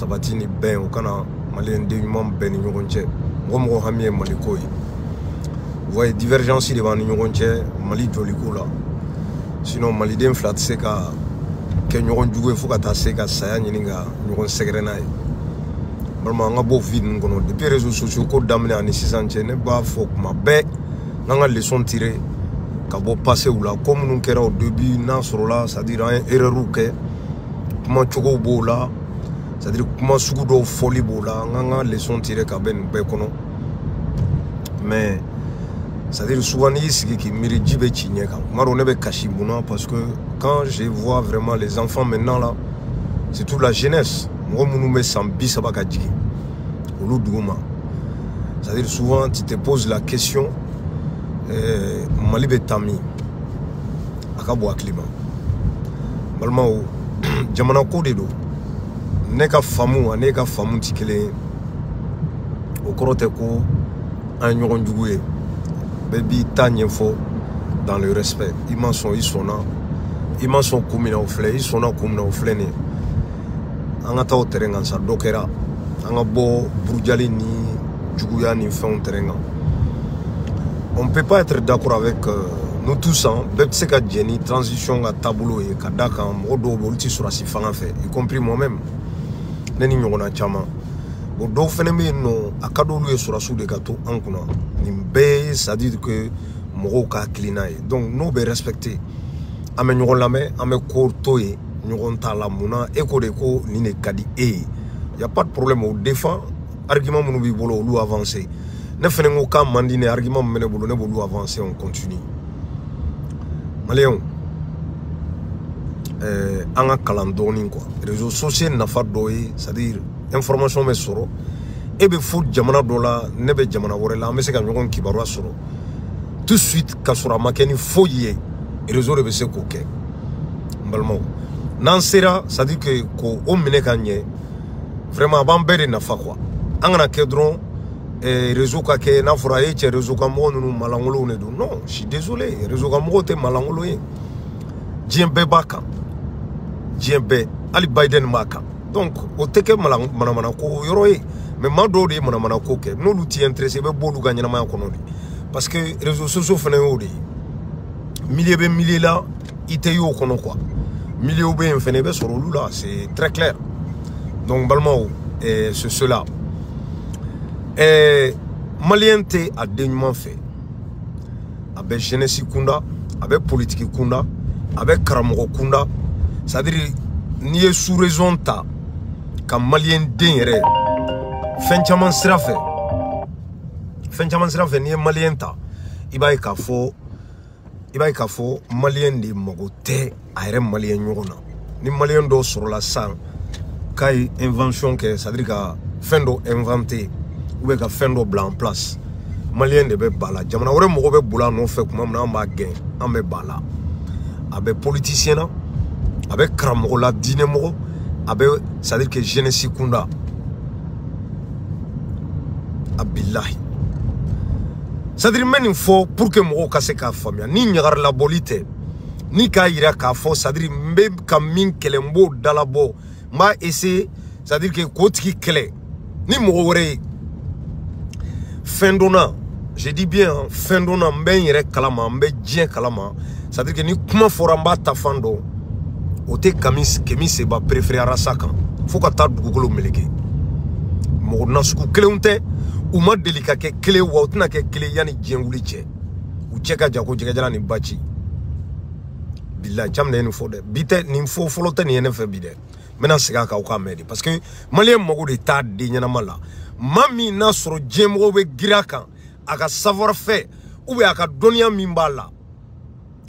sabati ni bɛn o kana maliyɛnden ɲuman bɛɛ ni ɲɔgɔn cɛ mɔgɔ mɔgɔ hami ye maliko ye voye divergence de b'an ni ɲɔgɔn cɛ mali joliko la sinɔn maliden fila tɛ se ka kɛ ɲɔgɔn jugu ye fɔɔ ka taa se ka saya ɲini ka ɲɔgɔn sɛgɛrɛ n'a ye balima an ka bɔ vi nunu kɔnɔ depuis réseau sociaux ko daminɛ ani sisan cɛ ne b'a fɔ kuma bɛɛ n'an ka leçon tire ka bɔ passew la ko minnu kɛra o début n'a sɔrɔla c'est à dire an ye errɛrw kɛ kuma cogow b'o la sadiri kuma sugu dɔw fɔli b'o la an kan ka lesɔn tire ka bɛ nin bɛɛ kɔnɔ mɛ sadiri souvent ici y'i sigi k'i miiri ji bɛ ci ɲɛ kan kuma dɔw parce que quand je vois vraiment les enfants maintenant là c'est tout la jeunesse mɔgɔ minnu bɛ san bi saba ka jigin olu dugu ma c'est-à-dire souvent tu te poses la question eh, mali bɛ taa min a ka bɔ hakili ma balimaw jamana de don ne ka faamu ani e ka faamu ti kelen ye o kɔrɔ tɛ ko an ɲɔgɔn jugu ye bɛɛ b'i ta ɲɛfɔ dans le respect i ma sɔn i sɔnna i ma sɔn kun min na o filɛ i sɔnna kun min na o filɛ nin ye an ka taa o tɛrɛn kan sa dɔ kɛra an ka bɔ burujali ni juguya ni fɛnw tɛrɛn kan on peut pas être d'accord avec euh, nous tous hein bɛɛ bɛ se ka jɛ ni transition ka taabolo ye ka da kan mɔgɔ dɔw bɛ yen olu tɛ sɔrɔsi fanga fɛ y compris moi-même ne ni ɲɔgɔnna caman bon dɔw bɛ yen nɔ a ka d'olu de ka to an c'est à dire que mɔgɔw ka donc n'o bɛ respecté an bɛ ɲɔgɔn lamɛn an bɛ ko t'a la munna e ko de e y a pas de problème o défend argument minnu b'i bolo ne k'a argument avancé on continue euh, an ka kalan dɔɔni kuwa rezo sosiye nafa dɔ ye information bɛ sɔrɔ e bɛ fo jamana dɔ la ne bɛ jamana wɛrɛ la an bɛ se ka ɲɔgɔn kibaruya sɔrɔ tout suite ka sɔrɔ a ma kɛ ni foyi ye de bɛ se k'o kɛ n balimaw n'an sera sadiri ke ko o minɛ ka ɲɛ vraiment a b'an bɛɛ de nafa kuwa an kana kɛ dɔrɔn euh, rezo ka kɛ n'a fɔra e cɛ ka mɔgɔ ninnu malankolonw de don non je suis désolé réseau ka mɔgɔw tɛ malankolon ye diɲɛ bɛɛ b'a kan diɲɛ Ali biden maka donc o tɛ un peu yɔrɔ ye mɛ Je de ko ke no lu t'i intéressé be parce que réseaux sociaux fana y'o de milliers milieu milliers y'o quoi c'est très clair donc et eh, ce c'est cela Et... Eh, a fait... kunda avec politique kunda sadiri n'i ye surezon ta ka maliyɛn den yɛrɛ fɛn caman sira fɛ fɛn caman sira fɛ n'i ye maliyɛn ta i b'a ye k'a fɔ i b'a ye k'a fɔ maliyɛn de mago tɛ a yɛrɛ maliyɛn ɲɔgɔn na ni maliyɛn dɔw sɔrɔla sisan k'a ye invention kɛ sadiri ka fɛn dɔ inventer ou bien ka fɛn dɔ bila en place maliyɛn de bɛ ba la jamana wɛrɛ mɔgɔ bɛ boli a nɔfɛ tuma min na an b'a gɛn an bɛ ba la a bɛ politisiyɛn na a bɛ karamɔgɔ la diinɛmɔgɔ a bɛ sadiri kɛ jeunesse kunda c'est bilahi sadiri n bɛ nin fɔ pour que mɔgɔw ka se k'a faamuya ni ɲagara la tɛ ni k'a yira k'a fɔ sadiri n bɛ ka min kɛlɛ n b'o dalabɔ n b'a essayer dire que k'o tigi kɛlɛ ni mɔgɔ wɛrɛ ye fɛn donna je dis bien fɛn donna n bɛ n yɛrɛ kalama n bɛ diɲɛ kalama sadiri kɛ ni kuma fɔra n b'a ta fan dɔn. o tɛ kɛmi seba perefereyara sa kan fɔɔ ka taa dugukolo meleke mɔgɔ nasugu kelenw tɛ u ma deli ka kɛ kelen wa u tɛna kɛ kelen yani diɲɛ wuli cɛ u cɛ ka ja ko jɛgɛjala ni baci bilayi caminɛ ye nin fɔ dɛ bi tɛ nin fɔ fɔlɔ tɛ nin ye ne fɛ bi dɛ n bɛna segin a kan u k'a mɛn de parce que maliyɛn mago de t'a den ɲɛnama la maa min n'a sɔrɔ diɲɛmɔgɔw bɛ girin a kan a ka savoir faire ou bien a ka dɔnniya min b'a la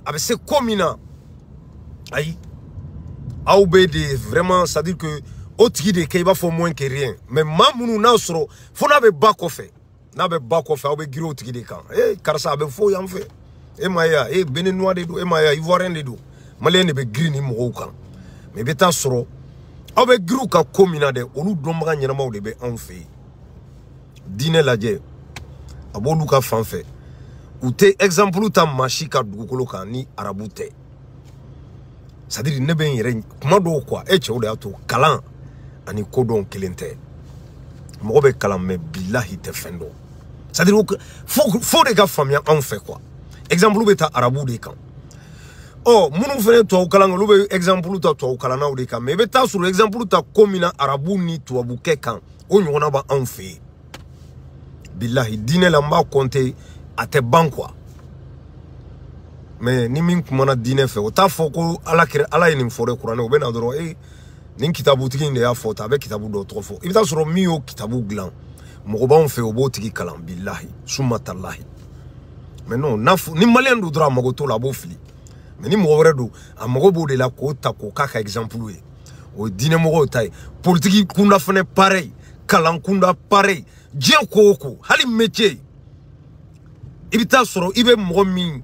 a bɛ se ko min na ayi aw bɛ de vraiment c'est à dire que o tigi de kɛ i b'a fɔ moins que rien mais maa minnu n'a sɔrɔ fo n'a bɛ ba kɔfɛ n'a bɛ ba kɔfɛ aw bɛ girin o tigi de kan ee eh, karisa a bɛ fɔ yan fɛ e ma ye wa e eh, benenua de don e ma ye wa ivoirien de don maliyɛn de bɛ girin nin mɔgɔw kan mais i bɛ taa sɔrɔ aw bɛ girin u kan ko min na dɛ olu dɔnbaga ɲɛnamaw de bɛ anw fɛ yen diinɛ lajɛ a b'olu ka fan fɛ u tɛ exemple ta maa si ka dugukolo kan ni arabu tɛ. sadiri ne bɛ n yɛrɛ kuma dɔw kuwa e cɛw de y'a to kalan ani kodɔn kelen tɛ mɔgɔ bɛ kalan mɛ bilahi tɛ fɛn dɔn sadiri fo, fo de ka faamuya anw fɛ kuwa exemple bɛ ta arabu de kan ɔ minnu fana tubabu kalan kɛ olu bɛ exemple ta tubabu kalannaw de kan mɛ i bɛ taa sɔrɔ exemple ta ko min na arabu ni tubabukɛ kan o ɲɔgɔnna b'anw fɛ yen bilahi diinɛ la n b'a kɔnte a tɛ ban kuwa mɛ ni min kumana diinɛ fɛ o t'a fɔ ko ala kɛra ala ye nin fɔ dɛ kuranɛ o bɛ na dɔrɔn ee nin kitabutigi in de y'a fɔ tan a bɛ kitabu dɔ tɔgɔ fɔ i bɛ taa sɔrɔ min y'o kitabu dilan mɔgɔ b'anw fɛ o b'o tigi kalan bilahi sumatalahi mɛ non n'a fɔ ni maliyɛn don dɔrɔn a mago t'o la a b'o fili mɛ ni mɔgɔ wɛrɛ don a mago b'o de la k'o ta k'o k'a ka exemple ye o ye diinɛ mɔgɔw ta ye politiki kunda fana pareil kalan kunda pareil diɲɛ ko o ko hali métier i bɛ taa sɔrɔ i bɛ mɔgɔ min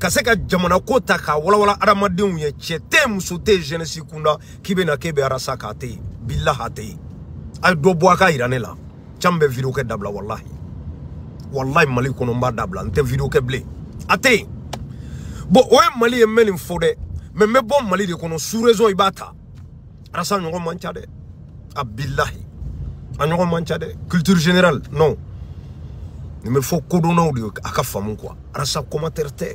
ka se ka jamana ko ta k'a walawala adamadenw ye cɛ tɛ muso tɛ jenɛsi kunda k'i bɛ na k'e bɛ arasa k'a tɛ yen bilaha tɛ yen a ye dɔ bɔ a ka yira ne la can bɛ video kɛ dabila walahi walahi mali kɔnɔ n b'a dabila n tɛ video kɛ bilen a tɛ yen bon o ye mali ye n bɛ nin fɔ dɛ mɛ n bɛ bɔ mali de kɔnɔ sous-région i b'a ta arasa ɲɔgɔn man ca dɛ a bilahi a ɲɔgɔn man ca dɛ culture générale non nin bɛ fɔ kodɔnnaw de ye a ka faamu quoi arasa commentaire tɛ.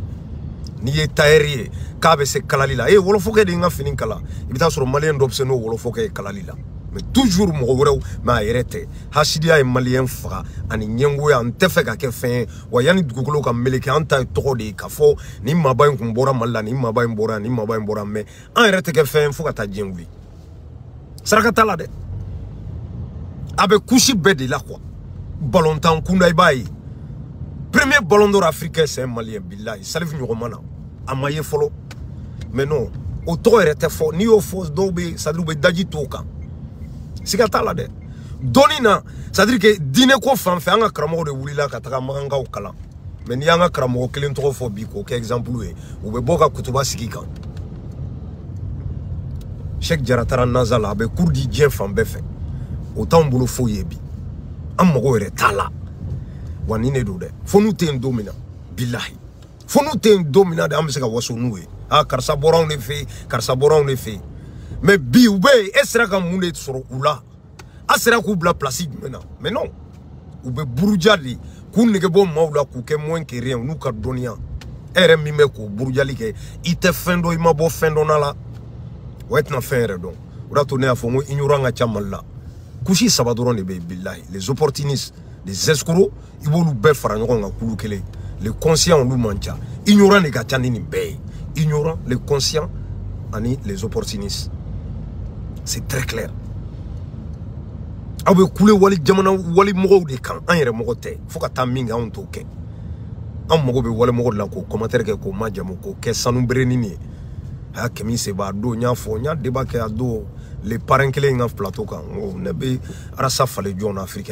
n'i ye tayɛri ye k'a bɛ se kalali la e wolofokɛ de ye n ka fini kala i bɛ taa sɔrɔ maliyɛn dɔ bɛ se n'o wolofokɛ ye kalali la mɛ tujur mɔgɔ wɛrɛw mɛ a yɛrɛ tɛ hasidiya ye maliyɛn faga ani ɲɛngoya an tɛ fɛ ka kɛ fɛn ye wa yanni dugukolo ka meleke an ta ye tɔgɔ de ye ka fɔ ni maba in kun bɔra mali la ni maba in bɔra ni maba in bɔra mɛ an yɛrɛ tɛ kɛ fɛn ye fo ka taa diɲɛ wuli saraka t'a la dɛ a bɛ kusi bɛɛ de la kuwa balontan kunda i b'a ye premier ballon d'or africain c'est un malien billahi salifu ɲɔgɔn na a ma ye fɔlɔ mais non o tɔgɔ yɛrɛ tɛ fɔ n'i y'o fɔ dɔw bɛ sadiri u bɛ daji t'o kan siga t'a la dɛ dɔɔni na sadiri ke diinɛ ko fan fɛ an ka karamɔgɔ de wulila ka taga makankaw kalan mais n'i y'an ka karamɔgɔ kelen tɔgɔ fɔ bi k'o kɛ exemple ye u bɛ bɔ ka kutuba sigi kan Cheikh Jara taara naza la a bɛ cours di diɲɛ fan bɛɛ fɛ o t'anw bolo foyi ye bi an mago yɛrɛ t'a la. wanine do de fonu ten dominant Billahi, tɛ yen don bilahi fo n'u tɛ yen de an se ka waso n'u a karisa bɔra anw de fɛ yen karisa bɔra bi u bɛ e sera ka mun de sɔrɔ la a sera k'u bila pilasi jumɛn maintenant? Mais non ou bɛ buruja de k'u bon la k'u moins que rien Nous n'u ka dɔnniya e yɛrɛ min bɛ k'o burujali kɛ i fendo fɛn dɔn i ma la wa e tɛna fɛn yɛrɛ dɔn o de ne ka la kusi saba les opportunistes les escrocs ils vont nous faire un kulu les conscients ignorant les ils ni ignorant les conscients les opportunistes c'est très clair aw ah bɛ wali jamana wali moro de kan un te te il faut que tu te Il faut wali moro de la k'o commentaire Il k'o que k'o te Il ni que plateau kan Afrique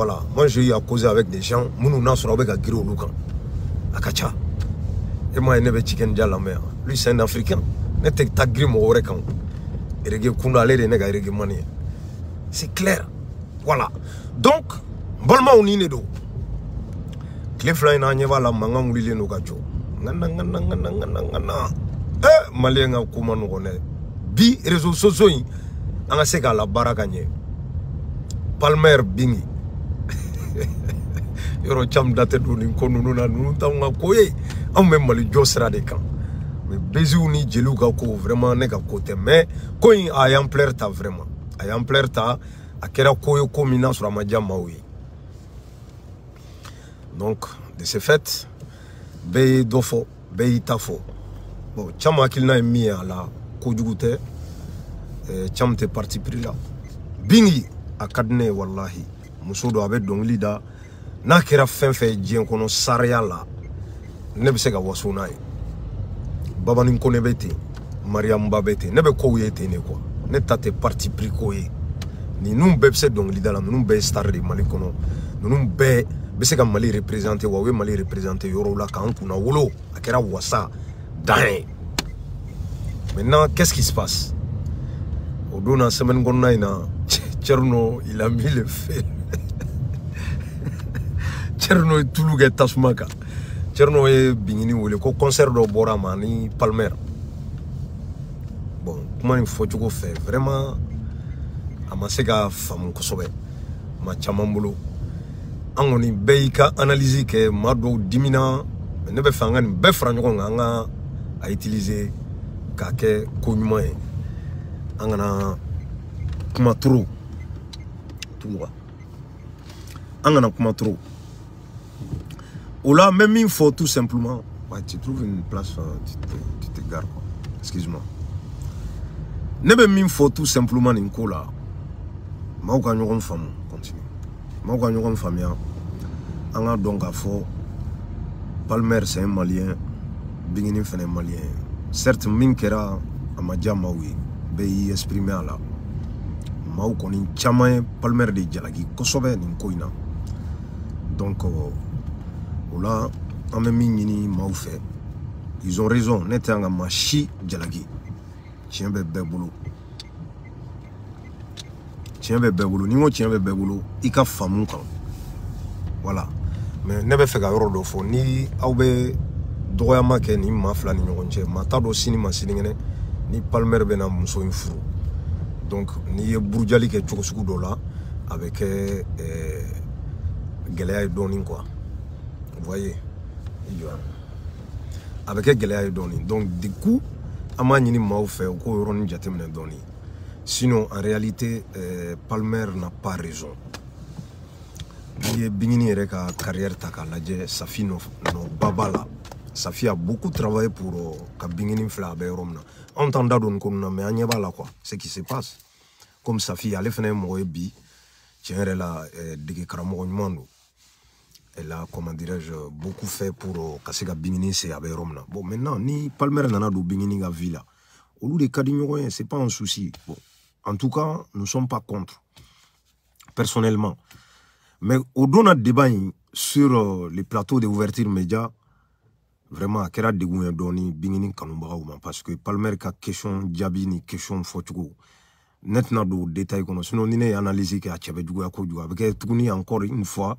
Voilà, moi j'ai eu à causer avec des gens, nous n'a sera avec Agiro Luka Et moi, je ne vais pas la mer. Lui, c'est un Africain. Ne te tagri Il C'est clair. Voilà. Donc, il hein, on y do. Clefla ina nyeva la manga no Eh, malien nga kuma no Bi réseaux sociaux yi. Hein. la baraka hein. Palmer Bingi. yɔrɔ cam da tɛ don nin ko ninnu na ninnu t'anw ka ko ye anw bɛ mali jɔ sira de kan mɛ beziw ni jeliw ka ko vraiment ne ka ko tɛ mais ko in a y'an plɛre ta vraiment a y'an plɛre ta a kɛra ko ye ko min n'a sɔrɔ a ma diya maaw ye donc de ce fait bɛɛ ye dɔ fɔ bɛɛ y'i ta fɔ bon caman hakilina ye min ye a la kojugu tɛ eh, caman tɛ parti pris la bingi a ka di ne ye walahi muso do a bɛ dɔnkili da n'a kɛra fɛn fɛn ye diɲɛ kɔnɔ sariya la ne bɛ se ka waso n'a ye babani kone bɛ ten mariamu ba bɛ ten ne bɛ kow ye ten de kuwa ne ta tɛ parti pris ko ye ninnu bɛɛ bɛ se dɔnkilida la ninnu bɛɛ ye star de mali kɔnɔ ninnu bɛɛ bɛ se ka mali représenter wa u ye mali représenter yɔrɔw la k'an kunna wolo a kɛra wasa dan ye maintenant qu'est-ce qui se passe o don na semaine kɔnɔna in na Tcherno il a mis le feu cerno ye tulu kɛ tasuma kan cerno ye biɲini wele ko concert dɔ bɔra ma ni palmer bon kuma nin fɔcogo fɛ vraiment a ma se ka faamu kosɛbɛ ma caman bolo an kɔni bɛɛ y'i ka analyse kɛ ma dɔw dimina ne bɛ fɛ an ka nin bɛɛ fara ɲɔgɔn kan an ka a utiliser k'a kɛ ko ɲuman ye an kana kuma toro tumuka an kana kuma toro Ou là, même il faut tout simplement. tu trouves une place, euh, tu te, gares. Excuse-moi. Ne même une faut tout simplement une là... Moi, je une femme. Continue. je une donc à Palmer, c'est un Malien. Bingini, c'est un Malien. Certes, Minkera, Amadja Maoui, Beyi exprimé à la. on Palmer de Djalagi, Kosovo, Ninkoina. Donc, euh, o la an bɛ min ɲini maaw fɛ ils ont raison ne tɛ an ka maa si jalaki tiɲɛ bɛ bɛɛ bolo tiɲɛ bɛ bɛɛ bolo ni n ko tiɲɛ bɛ bɛɛ bolo i ka faamu kan wala mɛ ne bɛ fɛ ka yɔrɔ dɔ fɔ ni aw bɛ dɔgɔyama kɛ nin maa fila ni ɲɔgɔn cɛ maa t'a dɔn sini ma sinikɛnɛ ni palmɛri bɛ na muso in furu donc n'i ye burujali kɛ cogo sugu dɔ la a bɛ kɛ gɛlɛya ye dɔɔnin quoi voyez avec bɛ kɛ gɛlɛya donc du coup à m'a ni maaw fɛ u k'o yɔrɔnin jateminɛ donné sinon en réalité euh, Palmer n'a pas raison il est Bigni yɛrɛ ka carrière ta k'a sa fille nɔ ba b'a sa fille a beaucoup travaillé pour euh, ka Bigni fila a bɛ yɔrɔ non na mais an ɲɛ la quoi ce qui se passe comme sa fille fana ye mɔgɔ ye bi tiɲɛ yɛrɛ la dege karamɔgɔ elle a, comment dirais-je, beaucoup fait pour Kasega se ka bingini se bon maintenant ni palmer nana don bingini vie Au lieu de ka ce c'est pas un souci en tout cas nous ne sommes pas contre personnellement mais au donna débat sur euh, les plateaux de ouverture média vraiment a de degun ye dɔɔni bingini kanubagaw parce que palmer ka question Diabini, des question fɔcogo Net tɛna don détail détails. sinon ni a ye analyse kɛ a été bɛ juguya kojugu a encore une fois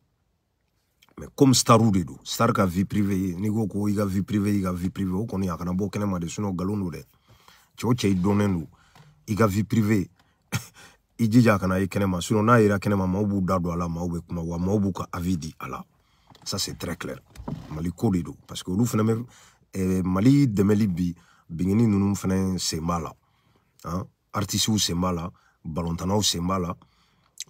mɛ komi staru de do star ka vie privé ye n'i ko ko i ka vie privé i ka vie privé o kɔni a kana bɔ kɛnɛma de sinɔ galon do dɛ cɛ o cɛ i dɔnnen do i ka vie privé i jija kana ye kɛnɛma sinɔ n'a yera kɛnɛma maw b'u da don a la maw bɛ kuma wa maw b'u ka avis di a la ça c'est très clair mali ko de do parce que olu fɛnɛ bɛ eh, mali dɛmɛli bi bingini nunu fɛnɛ sen b'a la artisiw sen b'a la balontanaw sen b'a la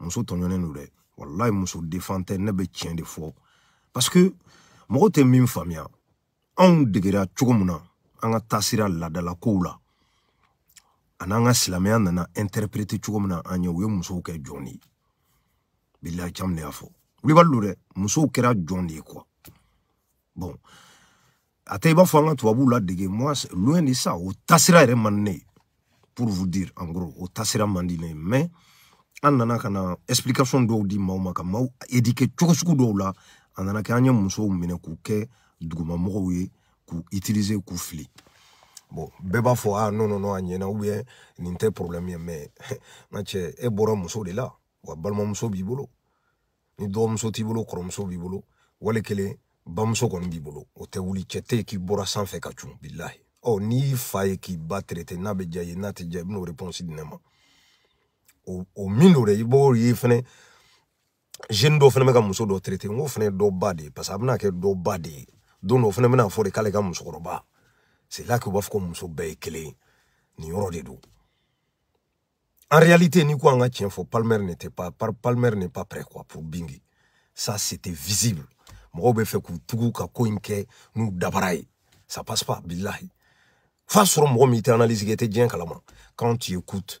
muso tɔɲɔnen don dɛ walayi muso defan tɛ ne bɛ tiɲɛ de fɔ paske mɔgɔw tɛ min faamuya anw degera cogo mun na an ka taasira laadalakow la an'an ka silamɛya nana interprete cogo min na an ye u ye musow kɛ jɔn de ye bilahi caman de y'a fɔ wulibali don dɛ musow kɛra jɔn de ye kuwa bon a tɛ i b'a fɔ an ka tubabuw ladege moi loin de ça o taasira yɛrɛ man di ne ye pour vous dire en gros o taasira man di ne ye mais an nana ka na explication dɔw di maaw ma ka maaw éduquer cogo sugu dɔw la a nana kɛ an ye musow minɛ k'u kɛ dugumamɔgɔw ye k'u utiliser k'u fili bon bɛɛ b'a fɔ ah non a ɲɛna ou nin tɛ problème ye mais ma cɛ e bɔra muso de la wa balimamuso b'i bolo ni dɔgɔmuso t'i bolo kɔrɔmuso b'i bolo wali kelen bamuso kɔni b'i bolo o tɛ wuli cɛ tɛ k'i bɔra sanfɛ ka cun bilahi ɔ n'i fa ye k'i ba traité n'a bɛ diya ye n'a tɛ diya i bɛn'o réponse di ne ma au minou min do fene i b'o ye jeune do fɛnɛ ka muso do traité n k'o fɛnɛ ye ba de ye parce que a bɛna kɛ dɔ ba de ye don de k'ale ka c'est là que b'a ko muso be clé kelen de do en réalité n'i ko an Palmer n'était pas Palmer n'est pas prêt quoi pour Bingi ça c'était visible mo be fɛ k'u tugu ka ko in n'u ça passe pas bilahi f'a sɔrɔ mɔgɔ min i analyse kɛ i bien kalama quand tu écoutes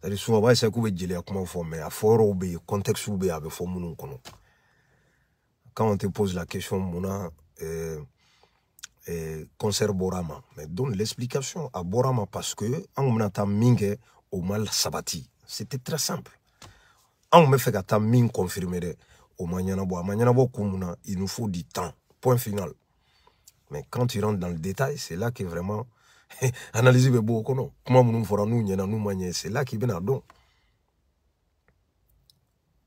C'est souvent ba essayer k'u bɛ jeliya kumaw fɔ mais a fɔyɔrɔw bɛ yen contexte bɛ yen a bɛ fɔ minnu kɔnɔ quand on te pose la question munna euh, euh, concert bɔra a ma mais donne l'explication a bɔra a ma parce que an kun bɛna taa min kɛ o ma sabati c'était très simple an kun bɛ fɛ ka taa min confirmer dɛ o ma ɲɛnabɔ a ma ɲɛnabɔ kun mun na il nous faut du temps point final mais quand tu rentres dans le détail c'est là que vraiment analyse bɛ bɔ o kɔnɔ kuma minnu fɔra n'u ɲɛna n'u ma c'est là k'i vient donc.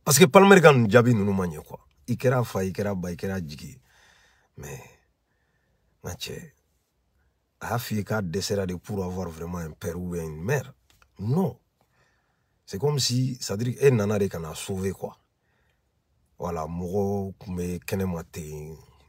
parce que palmer ka nin jaabi ninnu quoi i kɛra fa i ba i jigi mais nka cɛ a y'a de pour avoir vraiment un père ou une mère non c'est comme si ça dire elle nana de ka na sauver quoi voilà moro tun bɛ kɛnɛma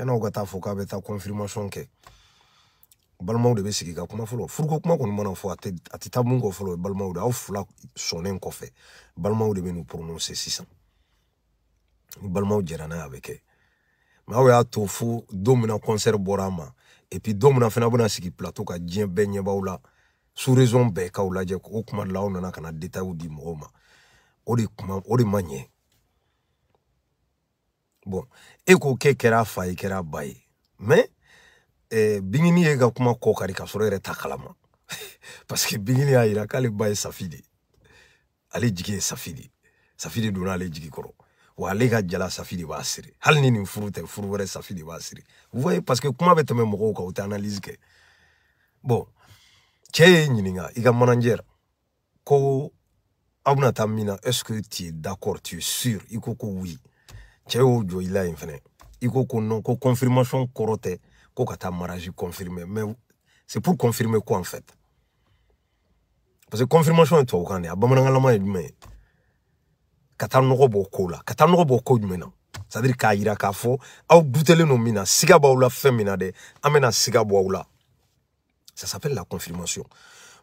yann'aw ka taa fɔ k'a bɛ taa confirmation kɛ balimaw de bɛ sigi ka kuma fɔlɔ furuko kuma kɔni mana fɔ a tɛ taa mun kɔ fɔlɔ o ye balimaw de aw fila sɔnnen kɔfɛ balimaw de bɛ n'u prononcer sisan ni balimaw jɛra n'a ye a bɛ kɛ mɛ aw y'a to fo don min na concert bɔra a ma et puis don min na fana aw bɛna sigi plateau kan diɲɛ bɛɛ ɲɛb'aw la sous raison bɛɛ k'aw lajɛ o kuma de la aw nana ka na détails di mɔgɔw ma o de kuma o de ma ɲɛ bon e ko k'e kera fa ye kɛra ba ye mɛ eh, bingini ye ka kuma kɔ kari ka soro yɛrɛ ta kalama que bingi ni yira k'ale ba ye safi de ale jigi e safidi safidi de safi de ale jigi kɔrɔ wa ale ga jala safidi de b'a siri hal ni ni furu te furu re safidi de b'a siri vous voyez parce que kuma bɛ tɛmɛ mɔgɔw kan u tɛ analyse ke bon cɛ ye ɲininka e i ka manager ko abuna tamina est ce que tu es d'accord tu es sûr i ko oui c'est y'o jɔ la ko confirmation kɔrɔ ko ka mariage confirmé mais c'est pour confirmer quoi en fait parce que confirmation ye tubabukan de ye a bamanankanlama ye la ye ka taa ko la ka ko na c'est à dire kayira yira k'a fɔ aw dutelen don min siga b'aw la fɛn min amena siga ça s'appelle la confirmation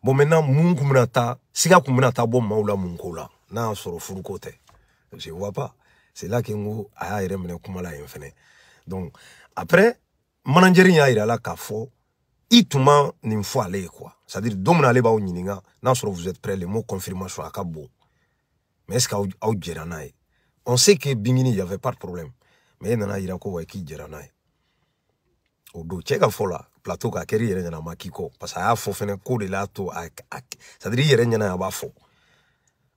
bon maintenant mun kun siga kun bo taa mun ko n'a je vois pas c'est là que ngo a y'a yɛrɛ minɛ kuma la yen Donc après y a ira la k'a fɔ i tun ma ale quoi. C'est à dire don min na ale b'aw ɲininka n'a sɔrɔ vous êtes prêts, les mots confirmation sur akabo Mais est ce qu'au aw, On sait que Bingini il y avait pas de problème. Mais il nana yira ko wa k'i jɛra n'a ye. O don plateau ka kɛra y a ɲɛna ma k'i kɔ parce que a y'a fɔ fɛnɛ de là tout a c'est à dire i yɛrɛ ɲɛna a b'a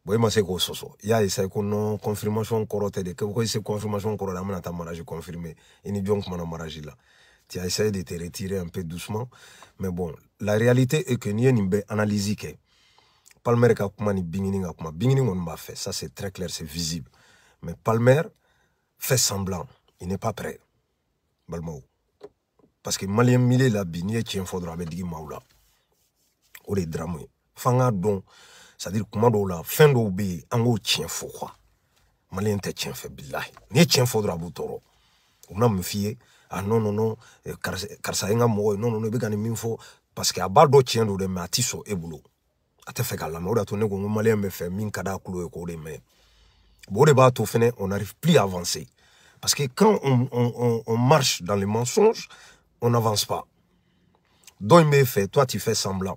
Bon, il m'a gros ko soso. y a ici non confirmation kɔrɔ tɛ de. Ko ise confirmation kɔrɔ la ta mariage confirmé. Et ni jɔn kuma mon mariage là Tu as essayé de te retirer un peu doucement. Mais bon, la réalité est que ni ni be analyse que Palmer ka kuma ni bingini ka kuma. Bingini on m'a fait. Ça c'est très clair, c'est visible. Mais Palmer fait semblant. Il n'est pas prêt. Balmao. Parce que malien milé la bini et tien faudra be digi maula. Ou le drame. Fanga don sadiri kuma dɔw la fɛn dɔw bɛ yen an k'o tiɲɛ fɔ kuwa maliyɛn tɛ tiɲɛ fɛ bilahi n'i ye tiɲɛ fɔ dɔrɔn a b'u tɔɔrɔ u bɛna mun f'i ye a ah, non non non karisa karisa ye n ka mɔgɔ ye non non i bɛ ka nin min fɔ parce que a b'a dɔn tiɲɛ don dɛ mɛ a ti sɔn e bolo a tɛ fɛ k'a lamɛn o de y'a to ne ko n ko maliyɛn bɛ fɛ min ka d'a tulo ye k'o de mɛn bon o de b'a to fɛnɛ on n'arrive plus à avancer parce que quand on, on, on, on marche dans les mensonges on n'avance pas dɔ in b'e fɛ toi tu fais semblant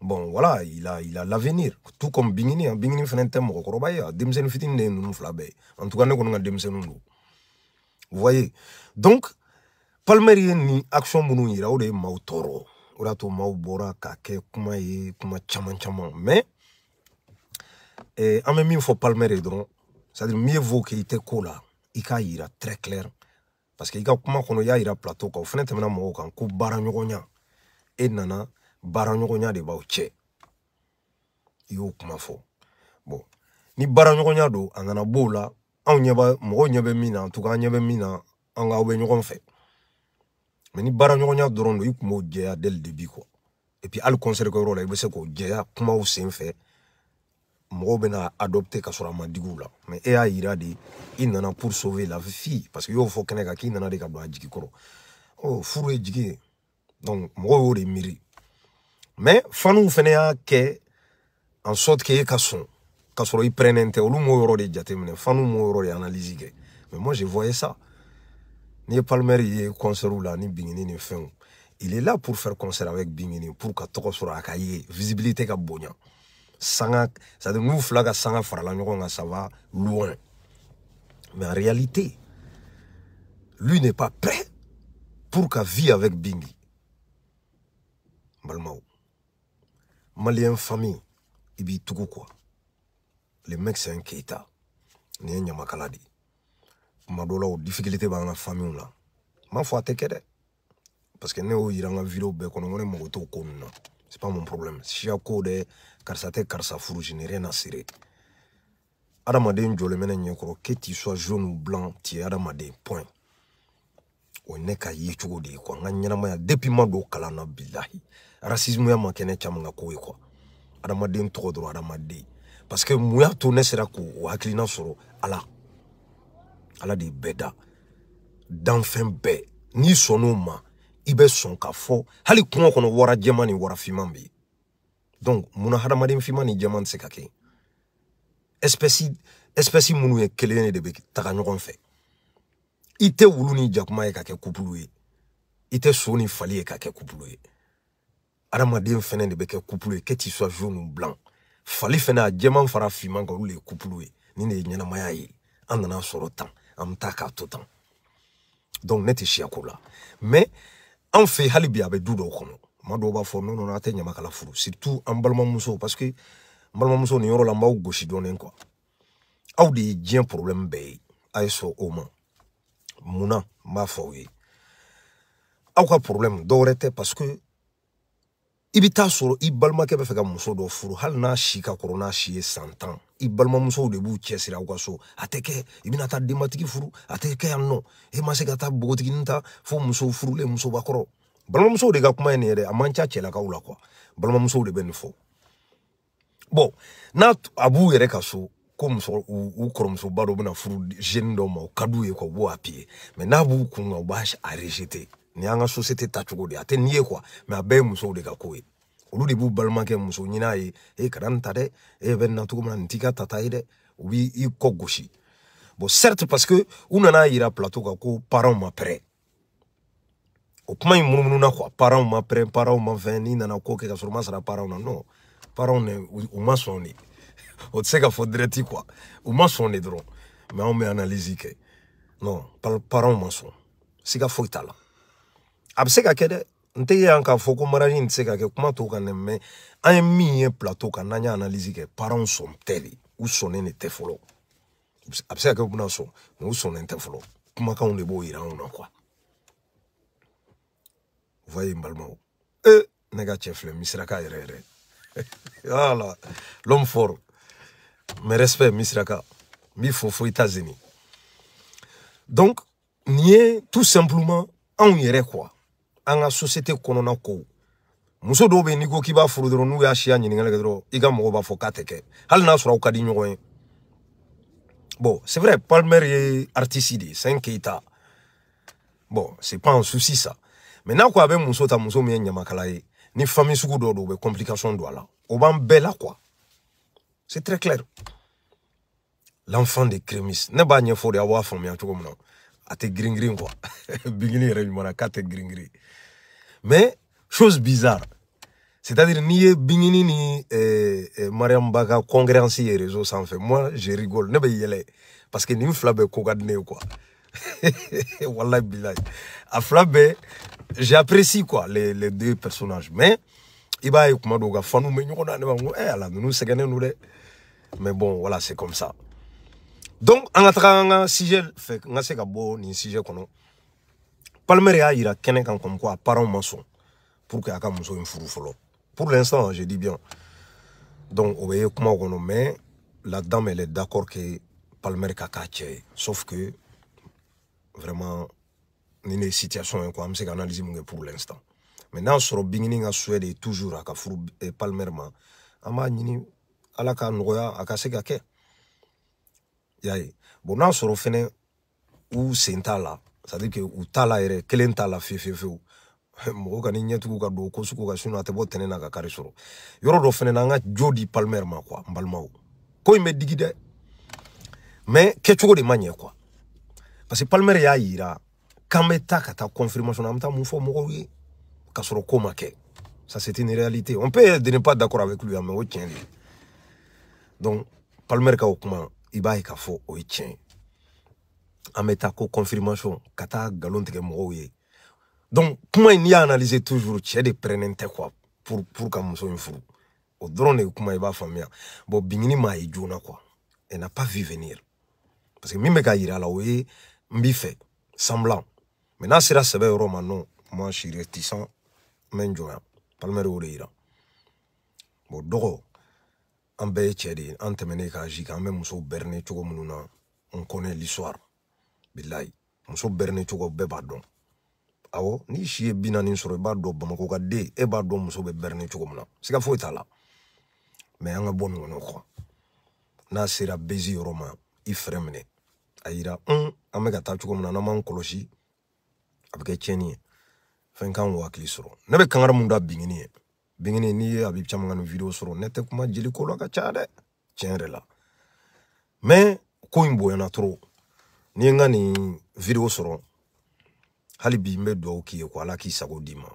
bon voilà il a il a l'avenir tout comme Bingini hein. Bingini fana tɛ mɔgɔkɔrɔba ye a denmisɛnnin fitinin de ye ninnu fila bɛɛ ye en tout cas ne kɔni ka denmisɛnninw don vous voyez donc Palmer ni action minnu nous ira ou ye maaw tɔɔrɔ o de y'a to maaw bɔra k'a kɛ kuma ye kuma caman caman mais eh, en même temps fɔ Palmer ye dɔrɔn c'est à dire mieux vaut qu'il te tɛ ko la i très clair parce que i ka kuma kɔnɔ i y'a yira plateau kan o fana tɛmɛna mɔgɔw kan ko baara ɲɔgɔnya e nana baaraɲɔgɔnya de b'aw cɛ i y'o kuma fɔ bon ni baaraɲɔgɔnya don a nana b'o la anw ɲɛ bɛ mɔgɔw ɲɛ bɛ min na en tout cas an ɲɛ bɛ min na an k'aw bɛ ɲɔgɔn fɛ mɛ ni baaraɲɔgɔnya dɔrɔn don i kun b'o jɛya dès le début quoi et puis hali concert kɛyɔrɔ la i bɛ se k'o jɛya kumaw sen fɛ mɔgɔw bɛna adopter ka sɔrɔ a ma digi u la mais e y'a yira de i nana pour sauver la fille parce que i y'o fɔ kɛnɛ kan k'i nana de ka don a jigi kɔrɔ oh furu ye jigi ye donc mɔgɔw y'o de miiri mais fanu fɛnɛ y'a en sorte que e ka sɔn k'a sɔrɔ i pɛrɛnnen tɛ olu m'o yɔrɔ de jateminɛ fanu m'o yɔrɔ de analyse kɛ mais moi je voyais ça ni ye palmer ye la ni bingini ni fɛnw il est là pour faire concert avec bingini pour ka tɔgɔ sɔrɔ a ka visibilité ka bonya sanga c'est à dire n'u fila ka sanga farala ça va loin mais en réalité lui n'est pas prêt pour ka vie avec bingi maliyɛn fami i b'i tugu kuwa le mec c'est un keita ni ye ɲamakala de kuma dɔ la o difficulté b'an ka famiw la m'a fɔ a tɛ kɛ dɛ parce que ne y'o yira n ka vidéo bɛɛ kɔnɔ ko ne mago t'o ko ninnu na c'est pas mon problème siya ko dɛ karisa tɛ karisa furu je n'ai rien à cirer adamaden jɔlen bɛ ne ɲɛkɔrɔ que tu sois jaune ou blanc tu es adamaden point o ye ne ka ye cogo de ye quoi n ka ɲɛnamaya depuis n ma don kalan na bilahi rasisimu ya ma kɛnɛ caman ka ko ye kuwa adamaden tɔgɔ dɔrɔn adamaden parce que mun y'a to ne sera k'o hakilina sɔrɔ ala ala de ye bɛɛ da danfɛn bɛɛ n'i sɔnn'o ma i bɛ sɔn ka fɔ hali kungo kɔnɔ wara jɛma ni wara finman bɛ yen donc munna hadamaden finman ni jɛma tɛ se ka kɛ espèce espèce minnu ye kelen de bɛ taga ɲɔgɔn fɛ i tɛ wulu ni jakuma ye ka kɛ kupulu ye i tɛ so ni fali ye ka kɛ kupulu ye adamaden fɛnɛ de bɛ kɛ soit jaune ou blanc fali fɛnɛ a jɛman fara finman kan olu de ye kupulu ye nin de ye ɲɛnamaya an donc ne tɛ siya mais en fait, hali bi a bɛ du dɔw b'a non surtout parce que n balimamuso nin la n b'aw gosi quoi aw de problème ma munna n b'a problème parce que i bɛ taa sɔrɔ i balimakɛ bɛ fɛ ka muso dɔ furu hali n'a si ka kɔrɔ n'a si ye san tan i balimamusow de b'u cɛsiri aw ka so a tɛ kɛ i bɛna taa denbatigi furu a tɛ kɛ yan nɔ e ma se ka taa bogotiginin ta fo muso furulen musoba kɔrɔ balimamusow de ka kuma ye nin ye dɛ a man ca cɛlakaw la kuwa balimamusow de bɛ nin fɔ bɔn n'a a b'u yɛrɛ ka so ko muso u kɔrɔmusoba dɔ bɛna furu zeni dɔ ma o ka d'u ye kuwa u b'o apiye mɛ n'a b'u kun kan u b'a a rejete ni y'an ka société tacogo de a tɛ nin ye kuwa mɛ a bɛɛ ye musow de ka ko ye olu de b'u balimakɛ muso ɲin'a ye e kana nin ta dɛ e bɛ nin na cogo min na nin t'i ka tata ye dɛ u b'i kɔ gosi bon certes parce que u nana yira plateau kan ko parents ma pɛrɛ o kuma in munumununa quoi parents ma pɛrɛ parents ma fɛn n'i nana ko kɛ ka sɔrɔ i ma sara parents na non parents ne u ma sɔn de o tɛ se ka fɔ direct quoi u ma sɔn de dɔrɔn mais anw bɛ analyse kɛ non parents ma sɔn siga foyi t'a la. a bɛ se ka kɛ dɛ n tɛ yan k'a fɔ ko marali in tɛ se ka kɛ kuma t'o kan dɛ mɛ an ye min ye plateau kan n'an y'a analyse kɛ parents sɔn tɛ de u sɔnnen de tɛ fɔlɔ a bɛ se ka kɛ u bɛna sɔn mɛ u sɔnnen tɛ fɔlɔ kumakanw de b'o yira anw na quoi voyez n balimaw ee eh, ne ka cɛ filɛ misiraka yɛrɛ yɛrɛ voilà l'homme fort mes respects misiraka n b'i fo fo états-unis donc nin ye tout simplement anw yɛrɛ quoi an ka société kɔnɔna kow muso dɔw bɛ n'i ko k'i b'a furu dɔrɔn n'u y'a siya ɲininkali kɛ dɔrɔn i ka mɔgɔw b'a fɔ k'a tɛ kɛ hali n'a sɔrɔ aw ka di ɲɔgɔn ye bon c'est vrai Palmer ye artiste de ye c'est un Keita bon c'est pas un souci ça mais n'a ko a bɛ muso ta muso min ye ɲamakala ye ni famille sugu dɔw don u bɛ complication don a la o b'an bɛɛ la quoi c'est très clair l'enfant de Crémis ne b'a ɲɛfɔ de aw b'a faamuya cogo min na a tɛ girin girin quoi bingini yɛrɛ ɲuman na k'a tɛ girin girin mais, chose bizarre. C'est-à-dire, ni Bingini ni eh, eh, Mariam Baga congréanci et réseau sans fait. Moi, je rigole. Ne pas y aller. Parce que ni flabe kogadne quoi. Wallah billah. A flabe, j'apprécie quoi les, les deux personnages. Mais, il va y avoir des gens qui ont fait des nous nous Mais bon, voilà, c'est comme ça. Donc, en attendant, si j'ai fait, on a bon un sujet qu'on palmer y'a yira kɛnɛ kan comme quoi a parents ma sɔn pour que a ka muso in furu fɔlɔ pour l'instant je dis bien donc o bɛ ye kuma kɔnɔ mais la dame elle est d'accord que palmer ka k'a cɛ ye sauf que vraiment ni ne situation ye quoi an bɛ se ka analyse mun kɛ pour l'instant mais n'a sɔrɔ bingini ka suwɛ de toujours a ka furu eh, palmer ma an b'a ɲini ala ka nɔgɔya a ka se ka kɛ y'a ye bon n'a sɔrɔ fɛnɛ u sen t'a la sadi ke u t'a la yɛrɛ kelen t'a la fefefewu mɔgɔ kani ɲɛtugu ka don ko sugu ka sunu a tɛ bɔ tɛnɛ na ka kari sɔrɔ yɔrɔ dɔ fɛnɛ na an ka jo di palmɛr ma kuwa n balimaw ko in bɛ digi dɛ mɛ kɛcogo de ma ɲɛ kuwa parce que palmɛr y'a yira k'an bɛ taa ka taa confirmation an bɛ taa mun fɔ mɔgɔw ye ka sɔrɔ ko ma kɛ ça c'est une réalité on peut de ne pas d'accord avec lui mais o tiɲɛ de donc palmɛr ka o kuma i b'a ye k'a fɔ o ye tiɲɛ ye an bɛ taa ko confirmation ka taa galon tigɛ mɔgɔw ye donc kuma in n'i y'a analyser toujours cɛ de pɛrɛnnen tɛ quoi pour pour ka muso in furu o dɔrɔn de ye kuma i b'a faamuya bon bingani m'a ye joona quoi elle n'a pas vu venir parce que min bɛ ka yira a la o ye n b'i fɛ semblant mais n'a sera sɛbɛ yɔrɔ ma non moi je suis réticent n bɛ n jɔ yan palmer y'o de yira bon dɔgɔ an bɛɛ ye cɛ de ye an tɛmɛnen k'an si kan an bɛ musow berner cogo minnu na on connaît l'histoire bilayi muso bɛrɛni cogo bɛɛ b'a dɔn awɔ n'i si ye bi naani sɔrɔ i b'a dɔn bamakɔ ka den e b'a dɔn muso bɛ bɛrɛni cogo min na siga foyi t'a la mɛ an ka bɔ nin kɔnɔ kuwa n'a sera bezi yɔrɔ ma i fɛrɛ minɛ a yira un an bɛ ka taa cogo min na n'an m'an kɔlɔsi a bɛ kɛ tiɲɛni ye fɛn kan k'o hakili sɔrɔ ne bɛ kankari mun da bingini ye bingini n'i ye a bɛ caman ka nin video sɔrɔ ne tɛ kuma jeliko la ka caya dɛ tiɲɛ yɛrɛ la mɛ ko in bonyana trop ni ngani n video sɔrɔ hali bi k'i ko ala k'i sago d'i ma